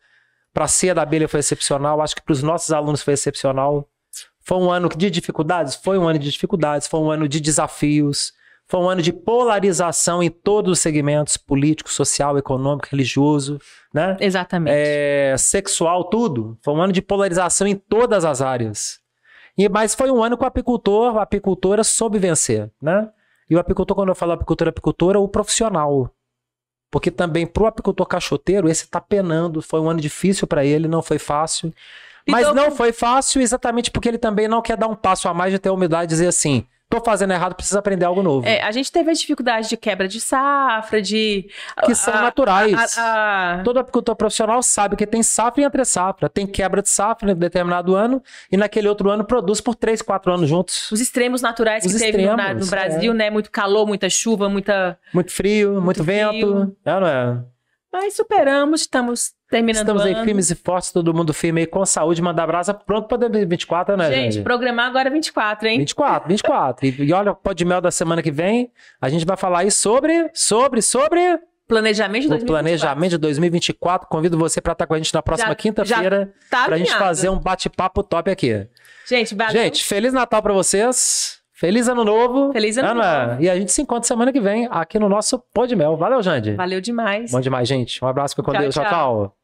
Para a ceia da abelha foi excepcional. Acho que para os nossos alunos foi excepcional. Foi um ano de dificuldades? Foi um ano de dificuldades. Foi um ano de desafios. Foi um ano de polarização em todos os segmentos político, social, econômico, religioso, né? Exatamente. É, sexual, tudo. Foi um ano de polarização em todas as áreas. E mas foi um ano com o apicultor, a apicultora soube vencer, né? E o apicultor, quando eu falo apicultor, apicultora, é o profissional, porque também para o apicultor cachoteiro, esse está penando. Foi um ano difícil para ele, não foi fácil. Mas então, não foi fácil exatamente porque ele também não quer dar um passo a mais de ter humildade e dizer assim: tô fazendo errado, preciso aprender algo novo. É, a gente teve a dificuldade de quebra de safra, de. Que são a, naturais. A, a, Todo apicultor profissional sabe que tem safra e entre safra. Tem quebra de safra em determinado ano e naquele outro ano produz por 3, 4 anos juntos. Os extremos naturais Os que extremos, teve no, no Brasil, é. né? Muito calor, muita chuva, muita. Muito frio, muito, muito frio. vento. é não é? Mas superamos, estamos Terminando Estamos aí firmes e fortes, todo mundo firme aí, com saúde, mandar brasa, pronto para 2024, né, gente? Gente, programar agora 24, é hein? 24, 24. e, e olha, o de mel da semana que vem, a gente vai falar aí sobre, sobre, sobre... Planejamento de 2024. O planejamento de 2024. Convido você para estar tá com a gente na próxima quinta-feira tá para a gente fazer um bate-papo top aqui. Gente, bagulho. gente, feliz Natal para vocês. Feliz ano novo. Feliz ano Ana. novo. E a gente se encontra semana que vem aqui no nosso Pó de Mel. Valeu, Jande. Valeu demais. Bom demais, gente. Um abraço, fica com tchau, Deus. tchau. tchau.